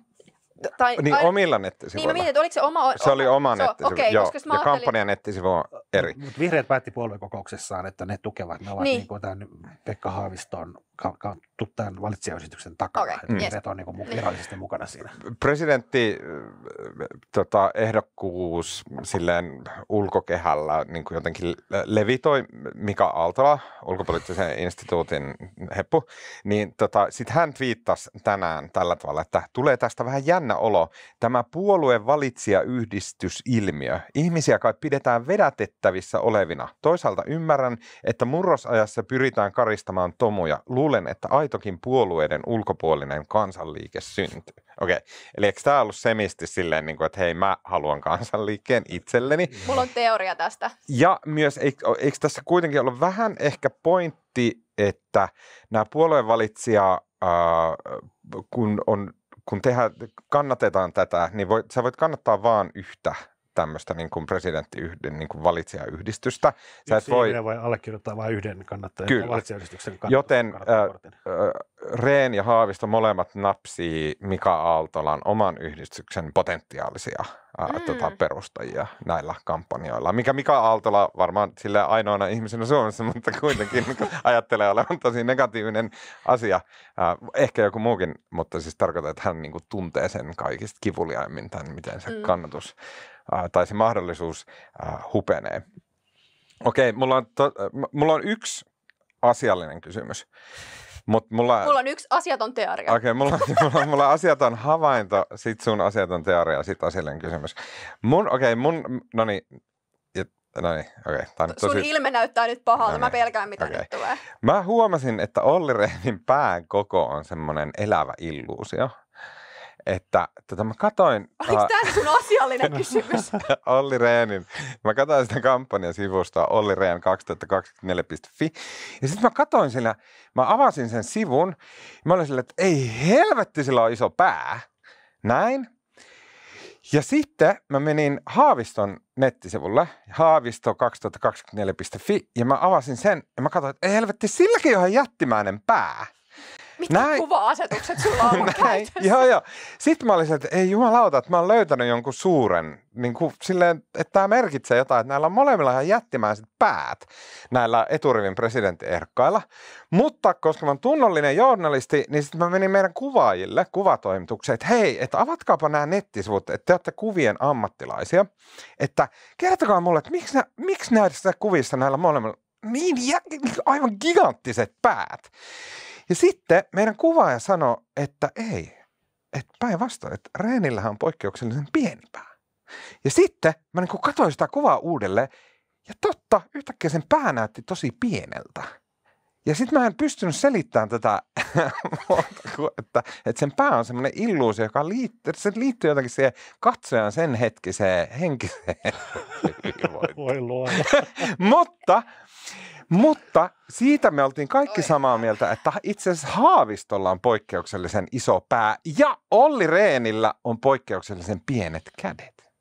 Tai, niin ai, omilla nettisivuilla. Niin mä mietin, että oliko se oma... Se oma, oli oma se, nettisivu, okay, joo. Koska ja kampanjan nettisivu on eri. Mutta vihreät päätti puoluekokouksessaan, että ne tukevat. Ne ovat niin. niin kuin tämän Pekka Haaviston ka- ka- asettu tämän valitsijayhdistyksen takana. Okay. Mm. Yes. on niinku niin virallisesti mukana siinä. Presidentti äh, tota, ehdokkuus silleen ulkokehällä niin kuin jotenkin levitoi Mika Aaltola, ulkopoliittisen instituutin heppu, niin tota, sitten hän twiittasi tänään tällä tavalla, että tulee tästä vähän jännä olo. Tämä puolueen valitsijayhdistysilmiö. Ihmisiä kai pidetään vedätettävissä olevina. Toisaalta ymmärrän, että murrosajassa pyritään karistamaan tomuja. Luulen, että aito joitakin puolueiden ulkopuolinen kansanliike syntyy. Okei, okay. eli eikö tämä ollut semisti silleen, niin kuin, että hei mä haluan kansanliikkeen itselleni? Mm. Mulla on teoria tästä. Ja myös, eikö, eikö tässä kuitenkin ollut vähän ehkä pointti, että nämä puoluevalitsija, äh, kun on kun tehdä, kannatetaan tätä, niin voit, sä voit kannattaa vaan yhtä tämmöistä niin kuin presidentti yhden niin kuin valitsijayhdistystä. Sä et voi... voi allekirjoittaa vain yhden kannattajan Kyllä. valitsijayhdistyksen kannattajan. Joten äh, Reen ja Haavisto molemmat napsii Mika Aaltolan oman yhdistyksen potentiaalisia ää, mm. tota, perustajia näillä kampanjoilla. Mikä Mika Aaltola varmaan sille ainoana ihmisenä Suomessa, mutta kuitenkin niinku ajattelee olevan tosi negatiivinen asia. Ää, ehkä joku muukin, mutta siis tarkoitan, että hän niin kuin, tuntee sen kaikista kivuliaimmin tämän, miten se mm. kannatus ää, tai se mahdollisuus ää, hupenee. Okei, mulla on, to, mulla on yksi asiallinen kysymys. Mut mulla, mulla on yksi asiaton teoria. Okei, okay, mulla, mulla, mulla on asiaton havainto, sit sun asiaton teoria, sit asiallinen kysymys. Mun, okei, okay, mun, no niin, No niin, okei. Okay. Tämä tosi... Sun ilme näyttää nyt pahalta, no niin. mä pelkään mitä okay. nyt tulee. Mä huomasin, että Olli Rehnin pään koko on semmoinen elävä illuusio että tota, mä katoin... Oliko tämä sun asiallinen kysymys? Olli Rehnin. Mä katoin sitä sivusta Olli Rehn 2024.fi. Ja sitten mä katoin siinä. mä avasin sen sivun. Ja mä olin silleen, että ei helvetti, sillä on iso pää. Näin. Ja sitten mä menin Haaviston nettisivulle, haavisto2024.fi, ja mä avasin sen, ja mä katsoin, että ei helvetti, silläkin on ihan jättimäinen pää. Mitkä Näin. kuva-asetukset sulla on Näin. Joo, joo. Sitten mä olin että ei jumalauta, että mä oon löytänyt jonkun suuren, niin kuin silleen, että tämä merkitsee jotain, että näillä on molemmilla ihan jättimäiset päät näillä eturivin presidenttierkkailla. Mutta koska mä oon tunnollinen journalisti, niin sitten mä menin meidän kuvaajille, kuvatoimitukseen, että hei, että avatkaapa nämä nettisivut, että te olette kuvien ammattilaisia, että kertokaa mulle, että miksi, nä, miksi näissä kuvissa näillä molemmilla niin jä, aivan giganttiset päät. Ja sitten meidän kuvaaja sanoi, että ei, että päinvastoin, että reenillähän on poikkeuksellisen pieni pää. Ja sitten mä niin katsoin sitä kuvaa uudelleen ja totta, yhtäkkiä sen pää näytti tosi pieneltä. Ja sitten mä en pystynyt selittämään tätä, että, että sen pää on semmoinen illuusio, joka liittyy, se liittyy jotenkin siihen katsojan sen hetkiseen henkiseen Voi luoda. Mutta mutta siitä me oltiin kaikki samaa mieltä, että itse asiassa Haavistolla on poikkeuksellisen iso pää ja Olli Reenillä on poikkeuksellisen pienet kädet.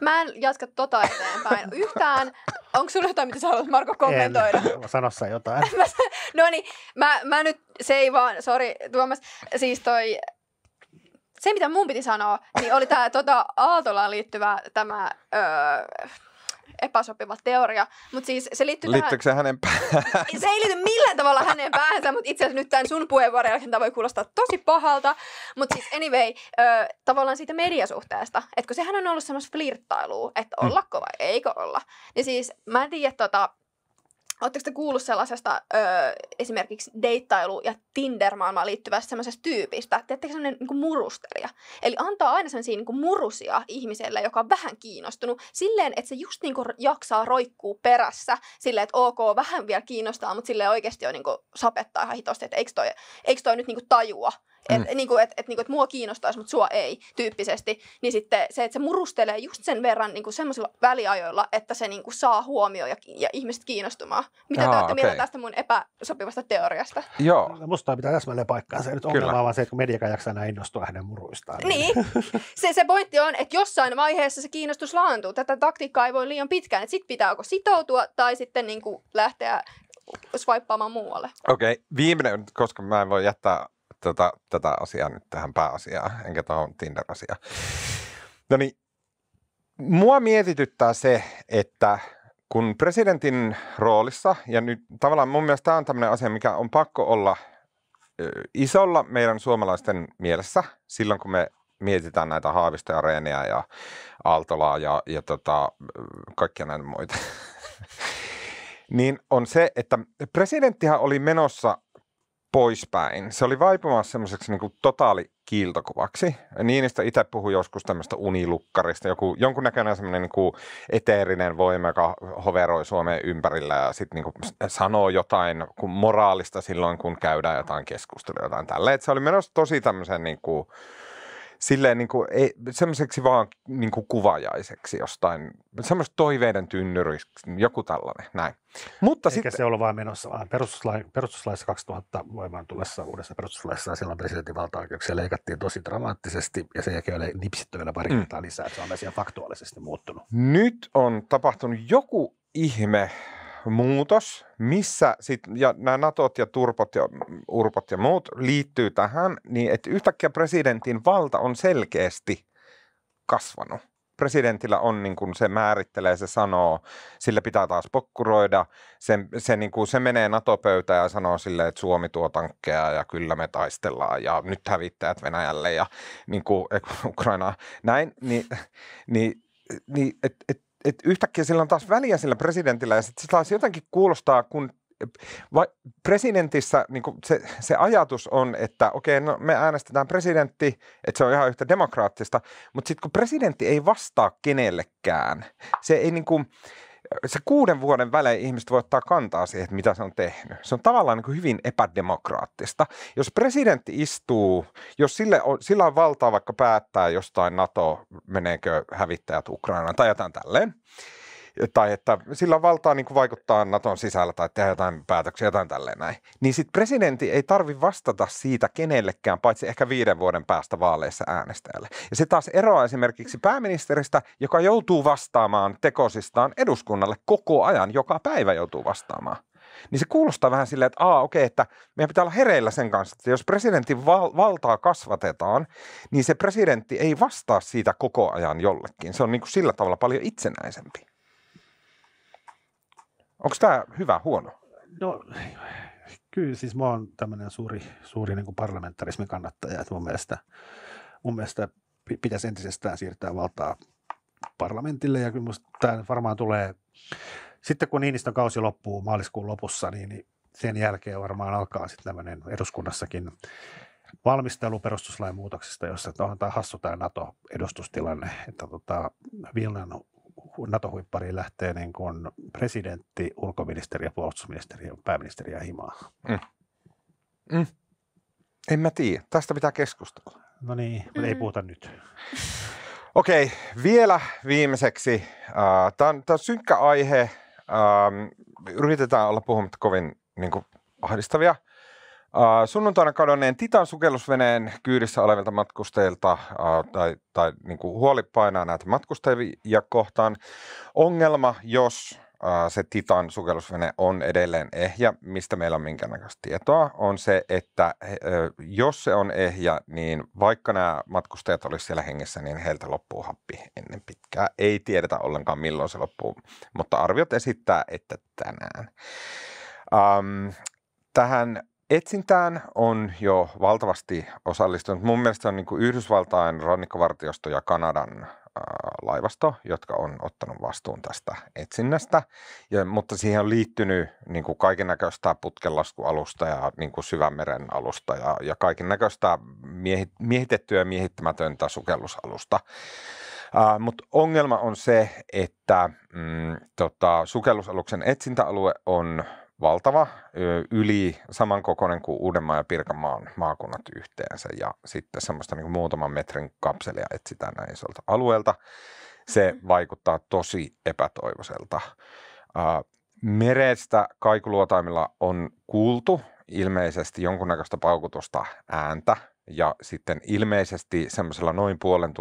Mä en jatka tota eteenpäin yhtään. Onko sulla jotain, mitä sä haluat Marko kommentoida? En, sano sä jotain. no niin, mä, mä nyt, se ei vaan, sori Tuomas, siis toi, se mitä mun piti sanoa, niin oli tää tota Aaltolaan liittyvä tämä, öö, epäsopiva teoria. Mutta siis se liittyy Liittyykö tähän... se hänen päähän? Se ei liity millään tavalla hänen päähänsä, mutta itse asiassa nyt tämän sun puheenvuoron jälkeen tämä voi kuulostaa tosi pahalta. Mutta siis anyway, ö, tavallaan siitä mediasuhteesta, että kun sehän on ollut semmoista flirttailua, että ollako hmm. vai eikö olla. Niin siis mä en tiedä tota, Oletteko te kuullut sellaisesta ö, esimerkiksi deittailu- ja Tinder-maailmaan liittyvästä semmoisesta tyypistä? Teettekö semmoinen niin murustelija? Eli antaa aina semmoisia niin murusia ihmiselle, joka on vähän kiinnostunut, silleen, että se just niin kuin, jaksaa roikkuu perässä, silleen, että ok, vähän vielä kiinnostaa, mutta silleen oikeasti on niin kuin, sapettaa ihan hitosti, että eikö toi, eikö toi nyt niin kuin, tajua, et, mm. niinku, et, et, niinku, et mua kiinnostaisi, mutta sua ei, tyyppisesti, niin sitten se, että se murustelee just sen verran niinku semmoisilla väliajoilla, että se niinku saa huomioon ja, ja ihmiset kiinnostumaan. Mitä Aa, te olette okay. mieltä tästä mun epäsopivasta teoriasta? Joo. Musta pitää täsmälleen paikkaa. Se nyt ongelma vaan se, että mediakaan jaksaa enää innostua hänen muruistaan. Niin. se, se pointti on, että jossain vaiheessa se kiinnostus laantuu. Tätä taktiikkaa ei voi liian pitkään. Että sit pitää joko sitoutua tai sitten niinku lähteä swipeaamaan muualle. Okei, okay. viimeinen, koska mä en voi jättää tota, tätä asiaa nyt tähän pääasiaan, enkä tuohon Tinder-asiaan. No niin, mua mietityttää se, että kun presidentin roolissa, ja nyt tavallaan mun mielestä tämä on tämmöinen asia, mikä on pakko olla isolla meidän suomalaisten mielessä silloin, kun me mietitään näitä haavista ja Aaltolaa ja, ja tota, kaikkia näitä muita, niin on se, että presidenttihän oli menossa poispäin. Se oli vaipumassa semmoiseksi niin kiiltokuvaksi. Niinistä itse puhui joskus tämmöistä unilukkarista, joku, näköinen semmoinen niin eteerinen voima, joka hoveroi Suomeen ympärillä ja sitten niin sanoo jotain kun moraalista silloin, kun käydään jotain keskustelua, jotain tällä. Et se oli menossa tosi tämmöisen niin kuin, silleen niin kuin, ei, semmoiseksi vaan niin kuin kuvajaiseksi jostain, semmoista toiveiden tynnyriksi, joku tällainen, näin. Mutta Eikä sitten, se ole vaan menossa, vaan perustuslain, perustuslaissa 2000 voimaan tullessa uudessa perustuslaissa on presidentin valtaoikeuksia leikattiin tosi dramaattisesti ja sen jälkeen oli nipsitty vielä pari mm. kertaa lisää, että se on asia faktuaalisesti muuttunut. Nyt on tapahtunut joku ihme, muutos, missä sit, ja nämä Natot ja Turpot ja mm, Urpot ja muut liittyy tähän, niin että yhtäkkiä presidentin valta on selkeästi kasvanut. Presidentillä on niin kuin se määrittelee, se sanoo, sille pitää taas pokkuroida, se, se, niin kuin, se menee NATO-pöytään ja sanoo sille, että Suomi tuo tankkeja ja kyllä me taistellaan ja nyt hävittäjät Venäjälle ja niin kuin, Ukraina näin, niin, niin, niin et, et, et yhtäkkiä sillä on taas väliä sillä presidentillä ja sitten se taas jotenkin kuulostaa, kun vai presidentissä niin se, se ajatus on, että okei, okay, no me äänestetään presidentti, että se on ihan yhtä demokraattista, mutta sitten kun presidentti ei vastaa kenellekään, se ei niin kuin, se kuuden vuoden välein ihmiset voi ottaa kantaa siihen, että mitä se on tehnyt. Se on tavallaan niin hyvin epädemokraattista. Jos presidentti istuu, jos sille on, sillä on valtaa vaikka päättää jostain NATO, meneekö hävittäjät Ukrainaan tai jotain tälleen, tai että sillä on valtaa niin kuin vaikuttaa Naton sisällä tai tehdä jotain päätöksiä, jotain tälleen näin. Niin sitten presidentti ei tarvi vastata siitä kenellekään, paitsi ehkä viiden vuoden päästä vaaleissa äänestäjälle. Ja se taas eroaa esimerkiksi pääministeristä, joka joutuu vastaamaan tekosistaan eduskunnalle koko ajan, joka päivä joutuu vastaamaan niin se kuulostaa vähän silleen, että aa okei, okay, että meidän pitää olla hereillä sen kanssa, että jos presidentin val- valtaa kasvatetaan, niin se presidentti ei vastaa siitä koko ajan jollekin. Se on niin kuin sillä tavalla paljon itsenäisempi. Onko tämä hyvä, huono? No, kyllä siis mä oon tämmöinen suuri, suuri niin kuin parlamentarismin kannattaja, että mun mielestä, mun mielestä pitäisi entisestään siirtää valtaa parlamentille ja kyllä musta tämä varmaan tulee, sitten kun Niinistön kausi loppuu maaliskuun lopussa, niin, niin sen jälkeen varmaan alkaa sitten tämmöinen eduskunnassakin valmistelu perustuslain muutoksista, jossa että onhan tämä hassu tämä NATO-edustustilanne, että tota, Vilnan NATO-huippariin lähtee niin kuin presidentti, ulkoministeri ja puolustusministeri ja ja himaa. Mm. Mm. En mä tiedä. Tästä pitää keskustella. No niin, mm. ei puhuta nyt. Okei, okay, vielä viimeiseksi. Äh, tämä on, tämä on synkkä aihe. Ähm, yritetään olla puhumatta kovin niin kuin, ahdistavia sunnuntaina kadonneen Titan sukellusveneen kyydissä olevilta matkustajilta tai, tai niin kuin huoli painaa näitä matkustajia kohtaan. Ongelma, jos se Titan sukellusvene on edelleen ehjä, mistä meillä on minkäännäköistä tietoa, on se, että jos se on ehjä, niin vaikka nämä matkustajat olisivat siellä hengessä, niin heiltä loppuu happi ennen pitkää. Ei tiedetä ollenkaan milloin se loppuu, mutta arviot esittää, että tänään. tähän etsintään on jo valtavasti osallistunut. Mun mielestä on niin kuin Yhdysvaltain rannikkovartiosto ja Kanadan laivasto, jotka on ottanut vastuun tästä etsinnästä, ja, mutta siihen on liittynyt niin kaiken näköistä putkenlaskualusta ja niin kuin syvämeren alusta ja, ja kaiken näköistä miehit, miehitettyä ja miehittämätöntä sukellusalusta. Uh, Mutta ongelma on se, että mm, tota, sukellusaluksen etsintäalue on valtava, yli samankokoinen kuin Uudenmaan ja Pirkanmaan maakunnat yhteensä ja sitten semmoista niin muutaman metrin kapselia etsitään näin isolta alueelta. Se mm-hmm. vaikuttaa tosi epätoivoiselta. Merestä kaikuluotaimilla on kuultu ilmeisesti jonkunnäköistä paukutusta ääntä ja sitten ilmeisesti semmoisella noin puolen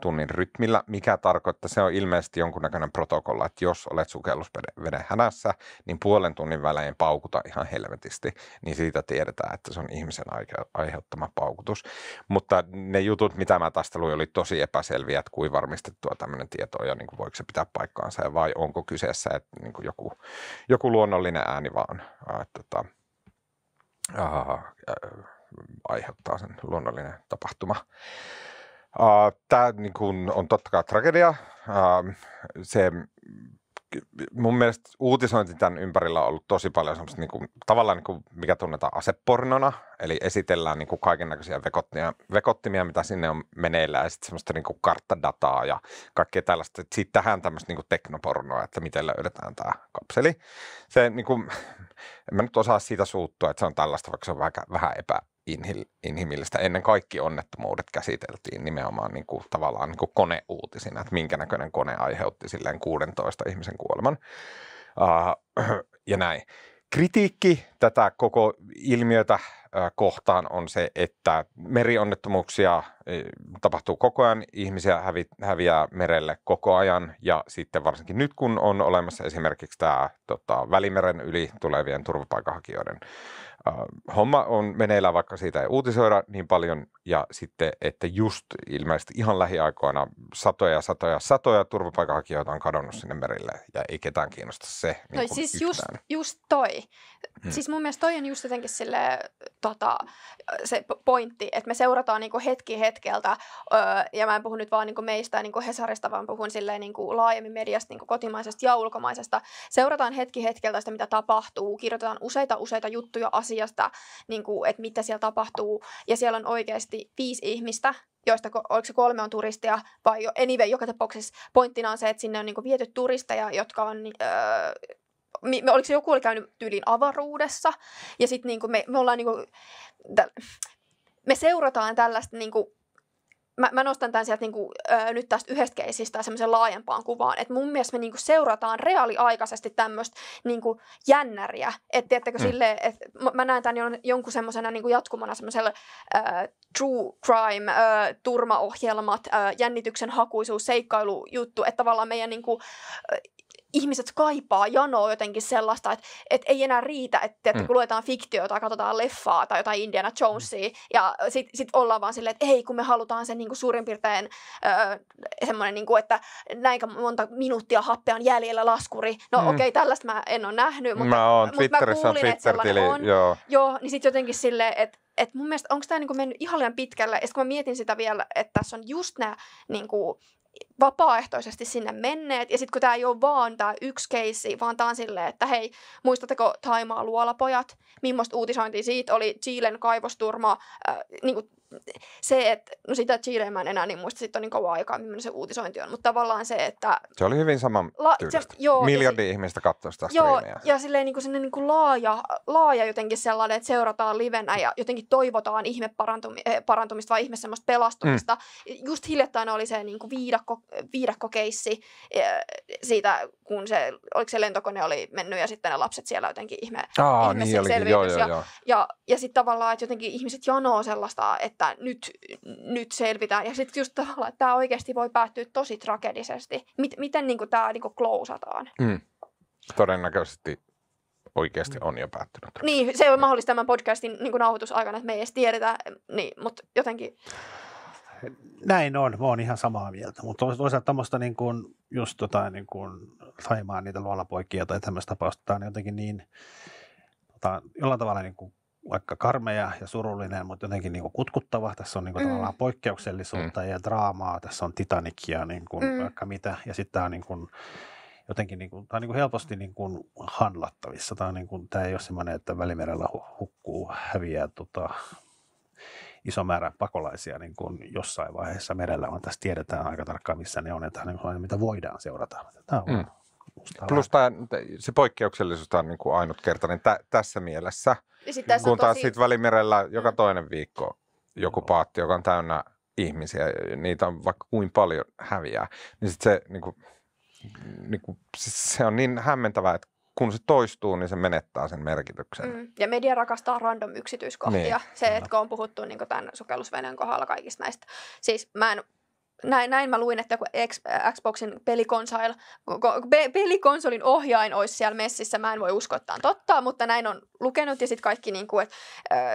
tunnin rytmillä, mikä tarkoittaa, se on ilmeisesti jonkunnäköinen protokolla, että jos olet sukellusveden hänässä, niin puolen tunnin välein paukuta ihan helvetisti, niin siitä tiedetään, että se on ihmisen aiheuttama paukutus. Mutta ne jutut, mitä mä tästä luin, oli tosi epäselviä, että kuin varmistettua tämmöinen tieto ja niin kuin voiko se pitää paikkaansa ja vai onko kyseessä että niin kuin joku, joku luonnollinen ääni vaan. että, tota, aiheuttaa sen luonnollinen tapahtuma. Tämä niin kuin, on totta kai tragedia. Se, mun mielestä uutisointi tämän ympärillä on ollut tosi paljon semmoista niin kuin, tavallaan niin kuin, mikä tunnetaan asepornona. Eli esitellään niin kaiken näköisiä vekottimia, vekottimia, mitä sinne on meneillään ja sitten semmoista niin kuin, karttadataa ja kaikkea tällaista. Sitten tähän tämmöistä niin teknopornoa, että miten löydetään tämä kapseli. Se niin kuin, en mä nyt osaa siitä suuttua, että se on tällaista, vaikka se on vähän, vähän epä, inhimillistä. Ennen kaikki onnettomuudet käsiteltiin nimenomaan niin kuin, tavallaan niin kuin koneuutisina, että minkä näköinen kone aiheutti silleen 16 ihmisen kuoleman uh, ja näin. Kritiikki tätä koko ilmiötä äh, kohtaan on se, että merionnettomuuksia eh, tapahtuu koko ajan, ihmisiä hävi, häviää merelle koko ajan ja sitten varsinkin nyt kun on olemassa esimerkiksi tämä tota, Välimeren yli tulevien turvapaikanhakijoiden Äh, homma on meneillään, vaikka siitä ei uutisoida niin paljon. Ja sitten, että just ilmeisesti ihan lähiaikoina satoja, satoja, satoja turvapaikanhakijoita on kadonnut sinne merille ja ei ketään kiinnosta se. Niin no siis just, just toi, Hmm. Siis mun mielestä toi on just jotenkin sille, tota, se pointti, että me seurataan niinku hetki hetkeltä, öö, ja mä en puhu nyt vaan niinku meistä niinku Hesarista, vaan puhun silleen niinku laajemmin mediasta, niinku kotimaisesta ja ulkomaisesta. Seurataan hetki hetkeltä sitä, mitä tapahtuu, kirjoitetaan useita useita juttuja asiasta, niinku, että mitä siellä tapahtuu, ja siellä on oikeasti viisi ihmistä, joista oliko se kolme on turistia vai jo, anyway, joka tapauksessa pointtina on se, että sinne on niinku viety turisteja, jotka on öö, me, me, oliko se joku oli käynyt tyyliin avaruudessa, ja sitten niinku me, me ollaan niinku, täl, me seurataan tällaista niinku, mä, mä nostan tämän sieltä niinku, ö, nyt tästä yhdestä keisistä semmoisen laajempaan kuvaan, että mun mielestä me niinku seurataan reaaliaikaisesti tämmöistä niinku jännäriä, että tiedättekö mm. silleen, et, mä, mä näen tämän jon, jonkun semmoisena niinku jatkumana semmoiselle true crime, ö, turmaohjelmat, ö, jännityksen hakuisuus, seikkailujuttu, että tavallaan meidän niinku, ihmiset kaipaa janoa jotenkin sellaista, että, että ei enää riitä, että, että mm. kun luetaan fiktiota tai katsotaan leffaa tai jotain Indiana mm. Jonesia ja sitten sit ollaan vaan silleen, että ei kun me halutaan sen niin kuin suurin piirtein äh, semmoinen, niin kuin, että näin monta minuuttia happea on jäljellä laskuri. No mm. okei, okay, tällaista mä en ole nähnyt, mutta mä, oon, mutta mä kuulin, että sellainen on. Joo, joo niin sitten jotenkin silleen, että et mun mielestä onko tämä niinku mennyt ihan liian pitkälle. Ja kun mä mietin sitä vielä, että tässä on just nämä niinku, vapaaehtoisesti sinne menneet. Ja sitten kun tämä ei ole vaan tämä yksi keissi, vaan tämä on silleen, että hei, muistatteko Taimaa luolapojat? Millaista uutisointia siitä oli? Chilen kaivosturma, äh, niin kuin se, että no sitä Chile mä en enää niin muista, sitten on niin kauan aikaa, millainen se uutisointi on, mutta tavallaan se, että... Se oli hyvin saman la, se, joo, Miljardi ja, ihmistä katsoi sitä Joo, streamia. ja silleen niin kuin niin kuin laaja, laaja jotenkin sellainen, että seurataan livenä ja jotenkin toivotaan ihme parantumi, eh, parantumista vai ihme semmoista pelastumista. Mm. Just hiljattain oli se niin kuin viidakko, viidakkokeissi eh, siitä kun se, oliko se lentokone oli mennyt ja sitten ne lapset siellä jotenkin ihme, Aa, niin olikin, joo, joo, ja, joo. ja, ja sitten tavallaan, että jotenkin ihmiset janoo sellaista, että nyt, nyt selvitään. Ja sitten just tavallaan, että tämä oikeasti voi päättyä tosi tragedisesti. Miten, miten niin tämä niin klousataan? Mm. Todennäköisesti oikeasti on jo päättynyt. Niin, se on mahdollista tämän podcastin niin nauhoitusaikana, että me ei edes tiedetä, niin, mutta jotenkin näin on, mä oon ihan samaa mieltä, mutta toisaalta tämmöistä niin kuin, just tota, niin kuin, saimaan niitä luolapoikia tai tämmöistä tapausta, on jotenkin niin, tota, jollain tavalla niin kuin, vaikka karmea ja surullinen, mutta jotenkin niin kuin kutkuttava. Tässä on niin kuin mm. tavallaan poikkeuksellisuutta mm. ja draamaa. Tässä on Titanicia niin kuin mm. vaikka mitä. Ja sitten tämä on niin kuin, jotenkin niin kuin, tämä on niin kuin helposti niin kuin handlattavissa. Tämä, on niin kuin, tämä ei ole semmoinen, että välimerellä hukkuu, häviää tota, iso määrä pakolaisia niin kuin jossain vaiheessa merellä on. Tässä tiedetään aika tarkkaan, missä ne on, että on, mitä voidaan seurata. Tämä on mm. Plus tämä, se poikkeuksellisuus on niin kuin ainutkertainen tä, tässä mielessä, sit tässä kun taas tosi... Välimerellä joka mm. toinen viikko joku no. paatti, joka on täynnä ihmisiä, niitä on vaikka kuin paljon häviää, niin sit se, niin kuin, niin kuin, se on niin hämmentävää, että kun se toistuu, niin se menettää sen merkityksen. Mm. Ja media rakastaa random yksityiskohtia. Niin. Se, että kun on puhuttu niin tämän sukellusveneen kohdalla kaikista näistä. Siis mä en näin, näin mä luin, että joku Xboxin pelikonsoil, pelikonsolin ohjain olisi siellä messissä. Mä en voi uskoa, että on totta, mutta näin on lukenut. Ja sitten kaikki niin kuin, että,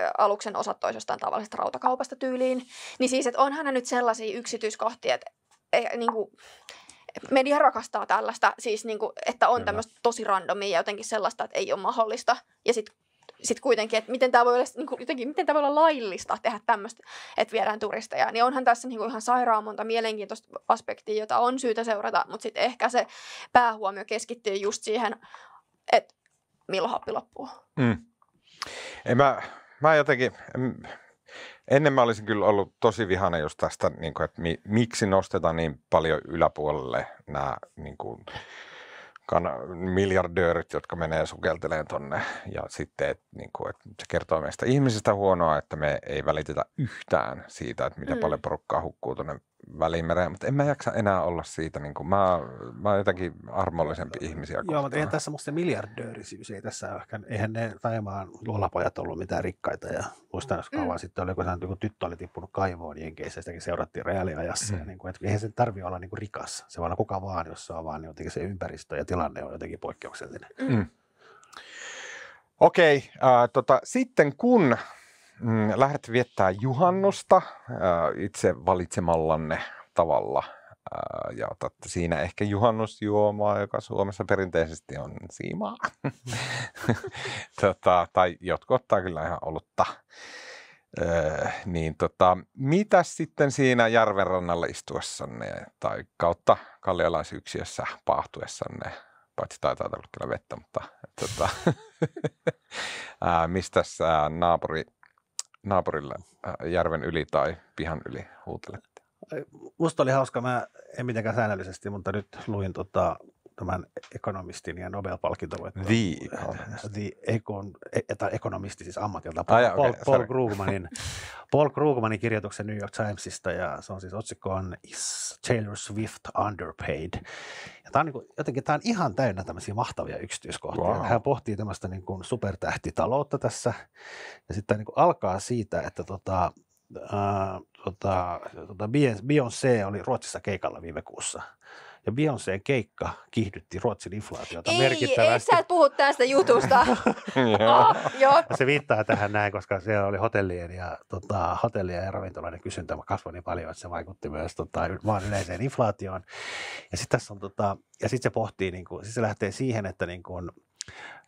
ä, aluksen osat toisestaan tavallisesta rautakaupasta tyyliin. Niin siis, että onhan ne nyt sellaisia yksityiskohtia, että ei, niin kuin, media rakastaa tällaista, siis niin kuin, että on tämmöistä tosi randomia ja jotenkin sellaista, että ei ole mahdollista. Ja sitten sitten kuitenkin, että miten tämä voi olla, niin kuin, jotenkin, miten tämä voi olla laillista tehdä tämmöistä, että viedään turisteja. Niin onhan tässä niin kuin, ihan sairaan monta mielenkiintoista aspektia, jota on syytä seurata, mutta sitten ehkä se päähuomio keskittyy just siihen, että milloin happi loppuu. Mm. Ei, mä, mä jotenkin, mm, Ennen mä olisin kyllä ollut tosi vihana just tästä, niin kuin, että mi, miksi nostetaan niin paljon yläpuolelle nämä niin kuin, kan- miljardöörit, jotka menee sukelteleen tonne. Ja sitten, että niin kuin, että se kertoo meistä ihmisistä huonoa, että me ei välitetä yhtään siitä, että mitä mm. paljon porukkaa hukkuu tuonne Välimereen, mutta en mä jaksa enää olla siitä. Niin kuin, mä, mä oon jotenkin armollisempi ihmisiä kohtaan. Joo, mutta eihän tässä musta miljardöörisyys, ei tässä ehkä, eihän ne Taimaan luolapojat ollut mitään rikkaita. Ja muistan, jos mm. kauan mm. sitten oli, kun kun tyttö oli tippunut kaivoon Jenkeissä, sitäkin seurattiin reaaliajassa. Mm. Ja niin kuin, että eihän sen tarvi olla niin kuin rikas. Se voi olla kuka vaan, jos se on vaan niin jotenkin se ympäristö ja tilanne on jotenkin poikkeuksellinen. Mm. mm. Okei, okay, äh, tota, sitten kun Mm, lähdet viettää juhannusta äh, itse valitsemallanne tavalla äh, ja otatte siinä ehkä juhannusjuomaa, joka Suomessa perinteisesti on siimaa. tota, tai jotkut ottaa kyllä ihan olutta. Öö, niin tota, mitä sitten siinä järven rannalla istuessanne tai kautta kallialaisyksiössä paahtuessanne, paitsi taitaa olla kyllä vettä, mutta tota, mistä naapuri naapurille äh, järven yli tai pihan yli huutelette? Musta oli hauska, mä en mitenkään säännöllisesti, mutta nyt luin tota tämän ekonomistin ja Nobel-palkintovoittajan. The Economist. The Econ, e-, tai ekonomisti siis ammatilta. Paul, ah, Paul, okay, Paul, Krugmanin, Paul Krugmanin kirjoituksen New York Timesista ja se on siis otsikko on Is Taylor Swift Underpaid? Ja tämä on, niin kuin, jotenkin, tämä on ihan täynnä tämmöisiä mahtavia yksityiskohtia. Wow. Hän pohtii tämmöistä niin kuin supertähtitaloutta tässä ja sitten niin kuin alkaa siitä, että tota, äh, tota, tota Beyoncé oli Ruotsissa keikalla viime kuussa – ja Beyoncéen keikka kiihdytti Ruotsin inflaatiota ei, merkittävästi. Ei, sä et puhu tästä jutusta. joo. Oh, Se viittaa tähän näin, koska siellä oli hotellien ja, tota, hotellien ja ravintoloiden kysyntä kasvoi niin paljon, että se vaikutti myös tota, maan yleiseen inflaatioon. Ja sitten tässä on, tota, ja sit se pohtii, niin kuin, siis se lähtee siihen, että niin kuin,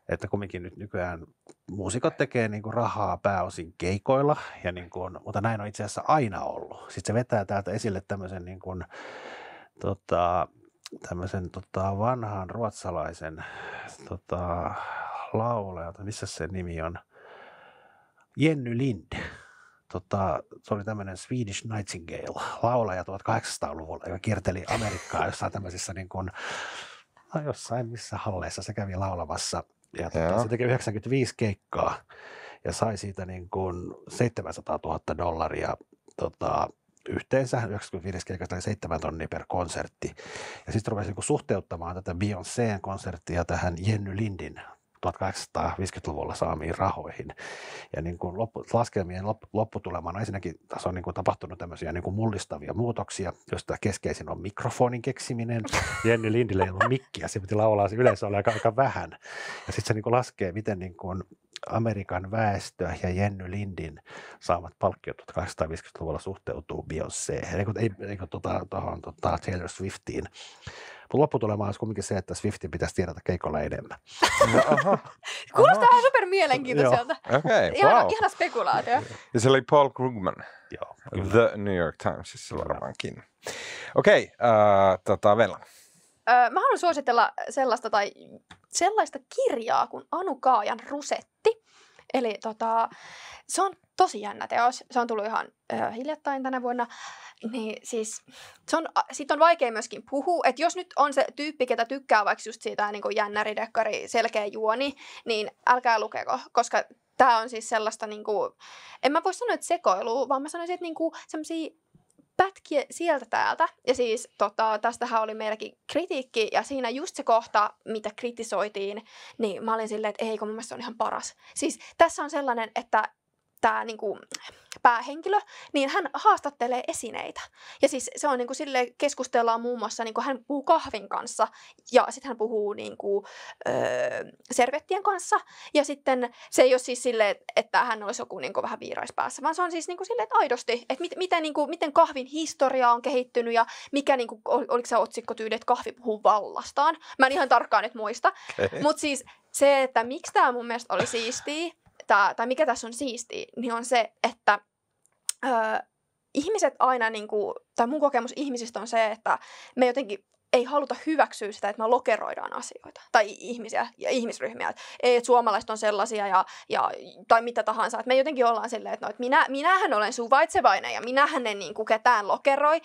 että kumminkin nyt nykyään muusikot tekee niin kuin rahaa pääosin keikoilla, ja niin kuin, mutta näin on itse asiassa aina ollut. Sitten se vetää täältä esille tämmöisen niin kuin, tota, tämmöisen tota, vanhan ruotsalaisen tota, laulajalta, missä se nimi on, Jenny Lind. Tota, se oli tämmöinen Swedish Nightingale, laulaja 1800-luvulla, joka kierteli Amerikkaa jossain tämmöisissä niin kuin, no jossain missä halleissa se kävi laulamassa. Ja tota, se teki 95 keikkaa ja sai siitä niin kuin 700 000 dollaria tota, yhteensä 95 keikasta 7 tonnia per konsertti. Ja sitten rupesin niin suhteuttamaan tätä Beyoncéen konserttia tähän Jenny Lindin 1850-luvulla saamiin rahoihin. Ja niin kuin loppu, laskelmien lop, no ensinnäkin tässä on niin kuin tapahtunut tämmöisiä niin kuin mullistavia muutoksia, joista keskeisin on mikrofonin keksiminen. Jenny Lindille ei ollut mikkiä, se piti laulaa, se yleensä oli aika, aika vähän. Ja sitten se niin kuin laskee, miten niin kuin Amerikan väestö ja Jenny Lindin saamat palkkiot 1850-luvulla suhteutuu Beyoncéhen, ei, ei, ei tuota, tuohon, tuota, Taylor Swiftiin. Mutta lopputulema olisi kuitenkin se, että Swiftin pitäisi tiedätä keikolla enemmän. No, aha, Kuulostaa ihan super mielenkiintoiselta. okay, ihana, wow. ihan spekulaatio. Ja se oli Paul Krugman. Joo, The New York Times, siis varmaankin. Okei, okay, uh, äh, tota, Vella mä haluan suositella sellaista, tai sellaista kirjaa kuin Anu Kaajan Rusetti. Eli tota, se on tosi jännä teos. Se on tullut ihan ö, hiljattain tänä vuonna. Niin siis, se on, sit on vaikea myöskin puhua, että jos nyt on se tyyppi, ketä tykkää vaikka just siitä niin jännäridekkari, selkeä juoni, niin älkää lukeko, koska tämä on siis sellaista, niin kuin, en mä voi sanoa, että sekoilu, vaan mä sanoisin, että niin kuin, semmoisia pätkiä sieltä täältä. Ja siis tota, tästähän oli meilläkin kritiikki ja siinä just se kohta, mitä kritisoitiin, niin mä olin silleen, että ei kun mun mielestä se on ihan paras. Siis tässä on sellainen, että tämä niinku, päähenkilö, niin hän haastattelee esineitä. Ja siis se on niinku sille keskustellaan muun muassa, niinku, hän puhuu kahvin kanssa ja sitten hän puhuu niinku, öö, servettien kanssa. Ja sitten se ei ole siis sille, että hän olisi joku niinku, vähän viiraispäässä, vaan se on siis niinku, sille, että aidosti, että mit, miten, niinku, miten kahvin historia on kehittynyt ja mikä, niinku, ol, oliko se tyyli, että kahvi puhuu vallastaan. Mä en ihan tarkkaan nyt muista. Okay. Mutta siis se, että miksi tämä mun mielestä oli siistiä, että, tai mikä tässä on siisti, niin on se, että ö, ihmiset aina, niin kuin, tai mun kokemus ihmisistä on se, että me jotenkin ei haluta hyväksyä sitä, että me lokeroidaan asioita tai ihmisiä ja ihmisryhmiä. Että ei, että suomalaiset on sellaisia ja, ja, tai mitä tahansa. Että me jotenkin ollaan silleen, että, no, että minä, minähän olen suvaitsevainen ja minähän en niin kuin ketään lokeroi.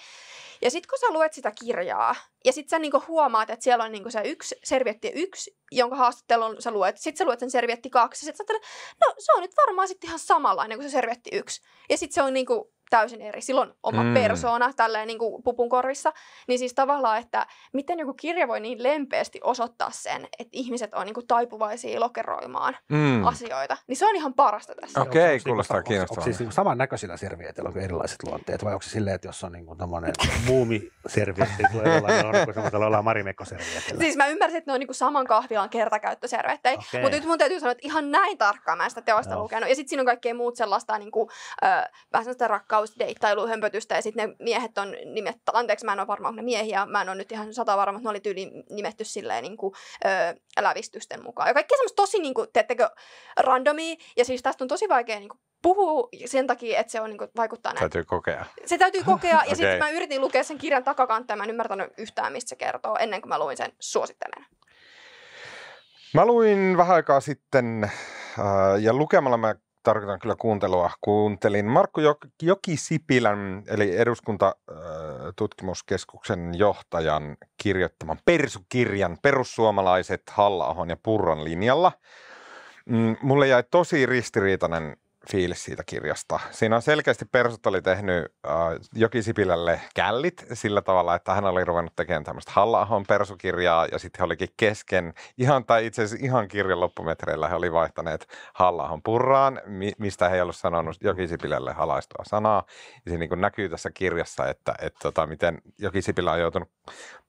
Ja sitten kun sä luet sitä kirjaa, ja sitten sä niinku huomaat, että siellä on niinku se yksi servietti yksi, jonka haastattelun sä luet. Sitten sä luet sen servietti kaksi, ja sitten sä no se on nyt varmaan sitten ihan samanlainen kuin se servietti yksi. Ja sitten se on niinku täysin eri. Silloin oma mm. persoona tälleen niin kuin pupun korvissa. Niin siis tavallaan, että miten joku kirja voi niin lempeästi osoittaa sen, että ihmiset on niin kuin taipuvaisia lokeroimaan mm. asioita. Niin se on ihan parasta tässä. Okei, okay, kuulostaa on kiinnostavaa. Onko siis samannäköisillä servietillä on erilaiset luonteet vai onko se silleen, että jos on niin kuin tommonen muumiservietti, niin tulee jollain on kuin semmoisella ollaan Siis mä ymmärsin, että ne on niin kuin saman kahvilan kertakäyttöserviettejä. Okay. Mutta nyt mun täytyy sanoa, että ihan näin tarkkaan mä sitä teosta no. lukenut. Ja sitten siinä on kaikkea muut sellaista niin kuin, äh, vähän sellaista rakka- kuukausdeittailu hömpötystä ja sitten ne miehet on nimetty, anteeksi mä en ole varma, onko ne miehiä, mä en ole nyt ihan sata varma, mutta ne oli tyyli nimetty silleen niin kuin, ö, lävistysten mukaan. Ja kaikki semmoista tosi niin kuin, teettekö, randomia ja siis tästä on tosi vaikea niin kuin, puhuu sen takia, että se on, niin kuin, vaikuttaa näin. Täytyy kokea. Se täytyy kokea, ja okay. sitten mä yritin lukea sen kirjan takakantta, mä en ymmärtänyt yhtään, mistä se kertoo, ennen kuin mä luin sen suosittelen. Mä luin vähän aikaa sitten, äh, ja lukemalla mä tarkoitan kyllä kuuntelua. Kuuntelin Markku Jokisipilän, eli eduskuntatutkimuskeskuksen öö, johtajan kirjoittaman persukirjan perussuomalaiset halla ja Purran linjalla. Mm, mulle jäi tosi ristiriitainen fiilis siitä kirjasta. Siinä on selkeästi Persut oli tehnyt äh, Jokisipilälle källit sillä tavalla, että hän oli ruvennut tekemään tämmöistä halla persukirjaa ja sitten he olikin kesken, ihan, tai itse asiassa ihan kirjan loppumetreillä he oli vaihtaneet halla purraan, mi- mistä he ei ollut sanonut Jokisipilälle halaistua sanaa. Ja se niin kuin näkyy tässä kirjassa, että, että tota, miten Jokisipilä on joutunut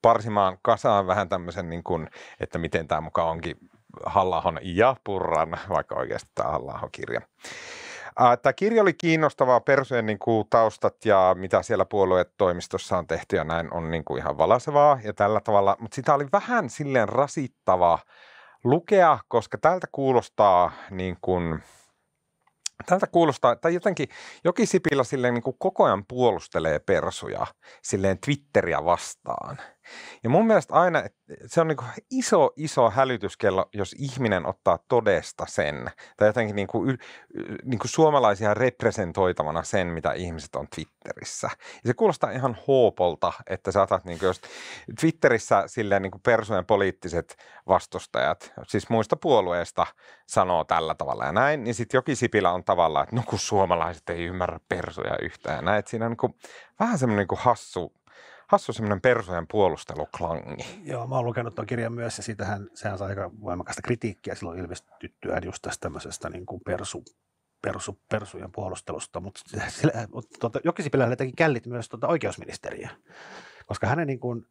parsimaan kasaan vähän tämmöisen, niin kuin, että miten tämä mukaan onkin Hallahon ja Purran, vaikka oikeasti tämä Hallahon kirja. Tämä kirja oli kiinnostavaa, Persojen niin kuin, taustat ja mitä siellä puoluetoimistossa on tehty ja näin on niin kuin, ihan valasevaa ja tällä tavalla, mutta sitä oli vähän silleen rasittava lukea, koska tältä kuulostaa niin kuin, Tältä kuulostaa, tai jotenkin Joki Sipilä silleen niin kuin koko ajan puolustelee persuja silleen Twitteriä vastaan – ja mun mielestä aina se on niin kuin iso, iso hälytyskello, jos ihminen ottaa todesta sen. Tai jotenkin niin kuin, niin kuin suomalaisia representoitavana sen, mitä ihmiset on Twitterissä. Ja se kuulostaa ihan hoopolta, että sä otat niin kuin jos Twitterissä silleen niin kuin persojen poliittiset vastustajat, siis muista puolueista, sanoo tällä tavalla ja näin, niin sitten jokin Sipilä on tavallaan, että no kun suomalaiset ei ymmärrä persoja yhtään ja näin. että siinä on niin kuin, vähän semmoinen niin hassu hassu semmoinen persojen puolusteluklangi. Joo, mä oon lukenut tuon kirjan myös ja siitähän sehän saa aika voimakasta kritiikkiä silloin ilmestyttyään just tästä tämmöisestä niin kuin persu, persu, persujen puolustelusta, mutta tuota, Jokisipilällä teki källit myös tuota oikeusministeriä. Koska hänen niin kuin,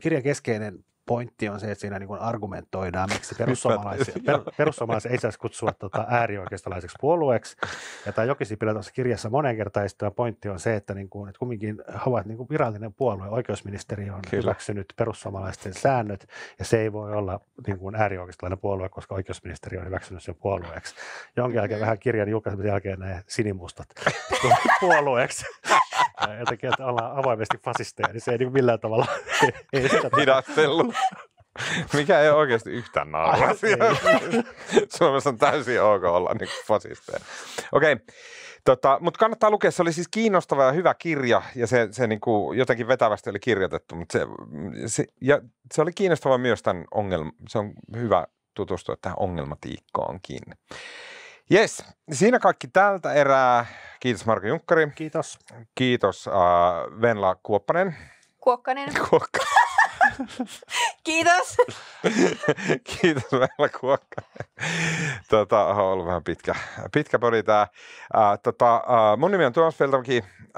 kirjan keskeinen pointti on se, että siinä niin argumentoidaan, miksi perussuomalaisia, per, perussuomalaisia ei saisi kutsua tuota äärioikeistolaiseksi puolueeksi. Ja tämä Jokisipilä tuossa kirjassa monen kertaan pointti on se, että, niin kuin, että kumminkin ovat niin kuin virallinen puolue. Oikeusministeri on Kyllä. hyväksynyt perussuomalaisten säännöt, ja se ei voi olla niin kuin äärioikeistolainen puolue, koska oikeusministeri on hyväksynyt sen puolueeksi. Jonkin jälkeen niin. vähän kirjan julkaisemisen jälkeen ne sinimustat puolueeksi. ja jotenkin, että ollaan avoimesti fasisteja, niin se ei niin millään tavalla hidastellut. Mikä ei ole oikeasti yhtään naura. Suomessa on täysin ok olla niin fasisteja. Okei, okay. tota, mutta kannattaa lukea. Se oli siis kiinnostava ja hyvä kirja ja se, se niin kuin jotenkin vetävästi oli kirjoitettu. Mutta se, se, ja se oli kiinnostava myös tämän ongelman. Se on hyvä tutustua tähän ongelmatiikkaankin. Jes, siinä kaikki tältä erää. Kiitos Marko Junkkari. Kiitos. Kiitos uh, Venla Kuoppanen. Kuokkanen. Kuokka. Kiitos. Kiitos Venla Kuokkanen. Tota, on ollut vähän pitkä, pitkä pori tää. Uh, tota, uh, mun nimi on Tuomas Peltomäki uh,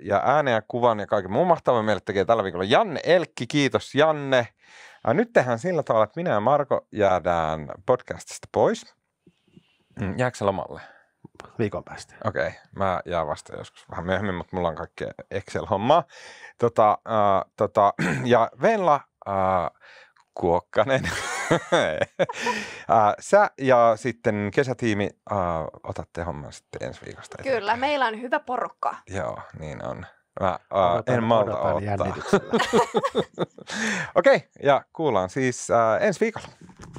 ja äänen ja kuvan ja kaiken muun mahtavan meille tekee tällä viikolla Janne Elkki. Kiitos Janne. Uh, nyt tehdään sillä tavalla, että minä ja Marko jäädään podcastista pois – Mm, jääkö lomalle? Viikon päästä. Okei, okay. mä jää vasta joskus vähän myöhemmin, mutta mulla on kaikkea Excel-hommaa. Tota, äh, tota, ja Venla äh, Kuokkanen, äh, sä ja sitten kesätiimi äh, otatte homman sitten ensi viikosta. Eteenpäin. Kyllä, meillä on hyvä porukka. Joo, niin on. Mä äh, odotan, en malta odottaa. Okei, okay, ja kuullaan siis äh, ensi viikolla.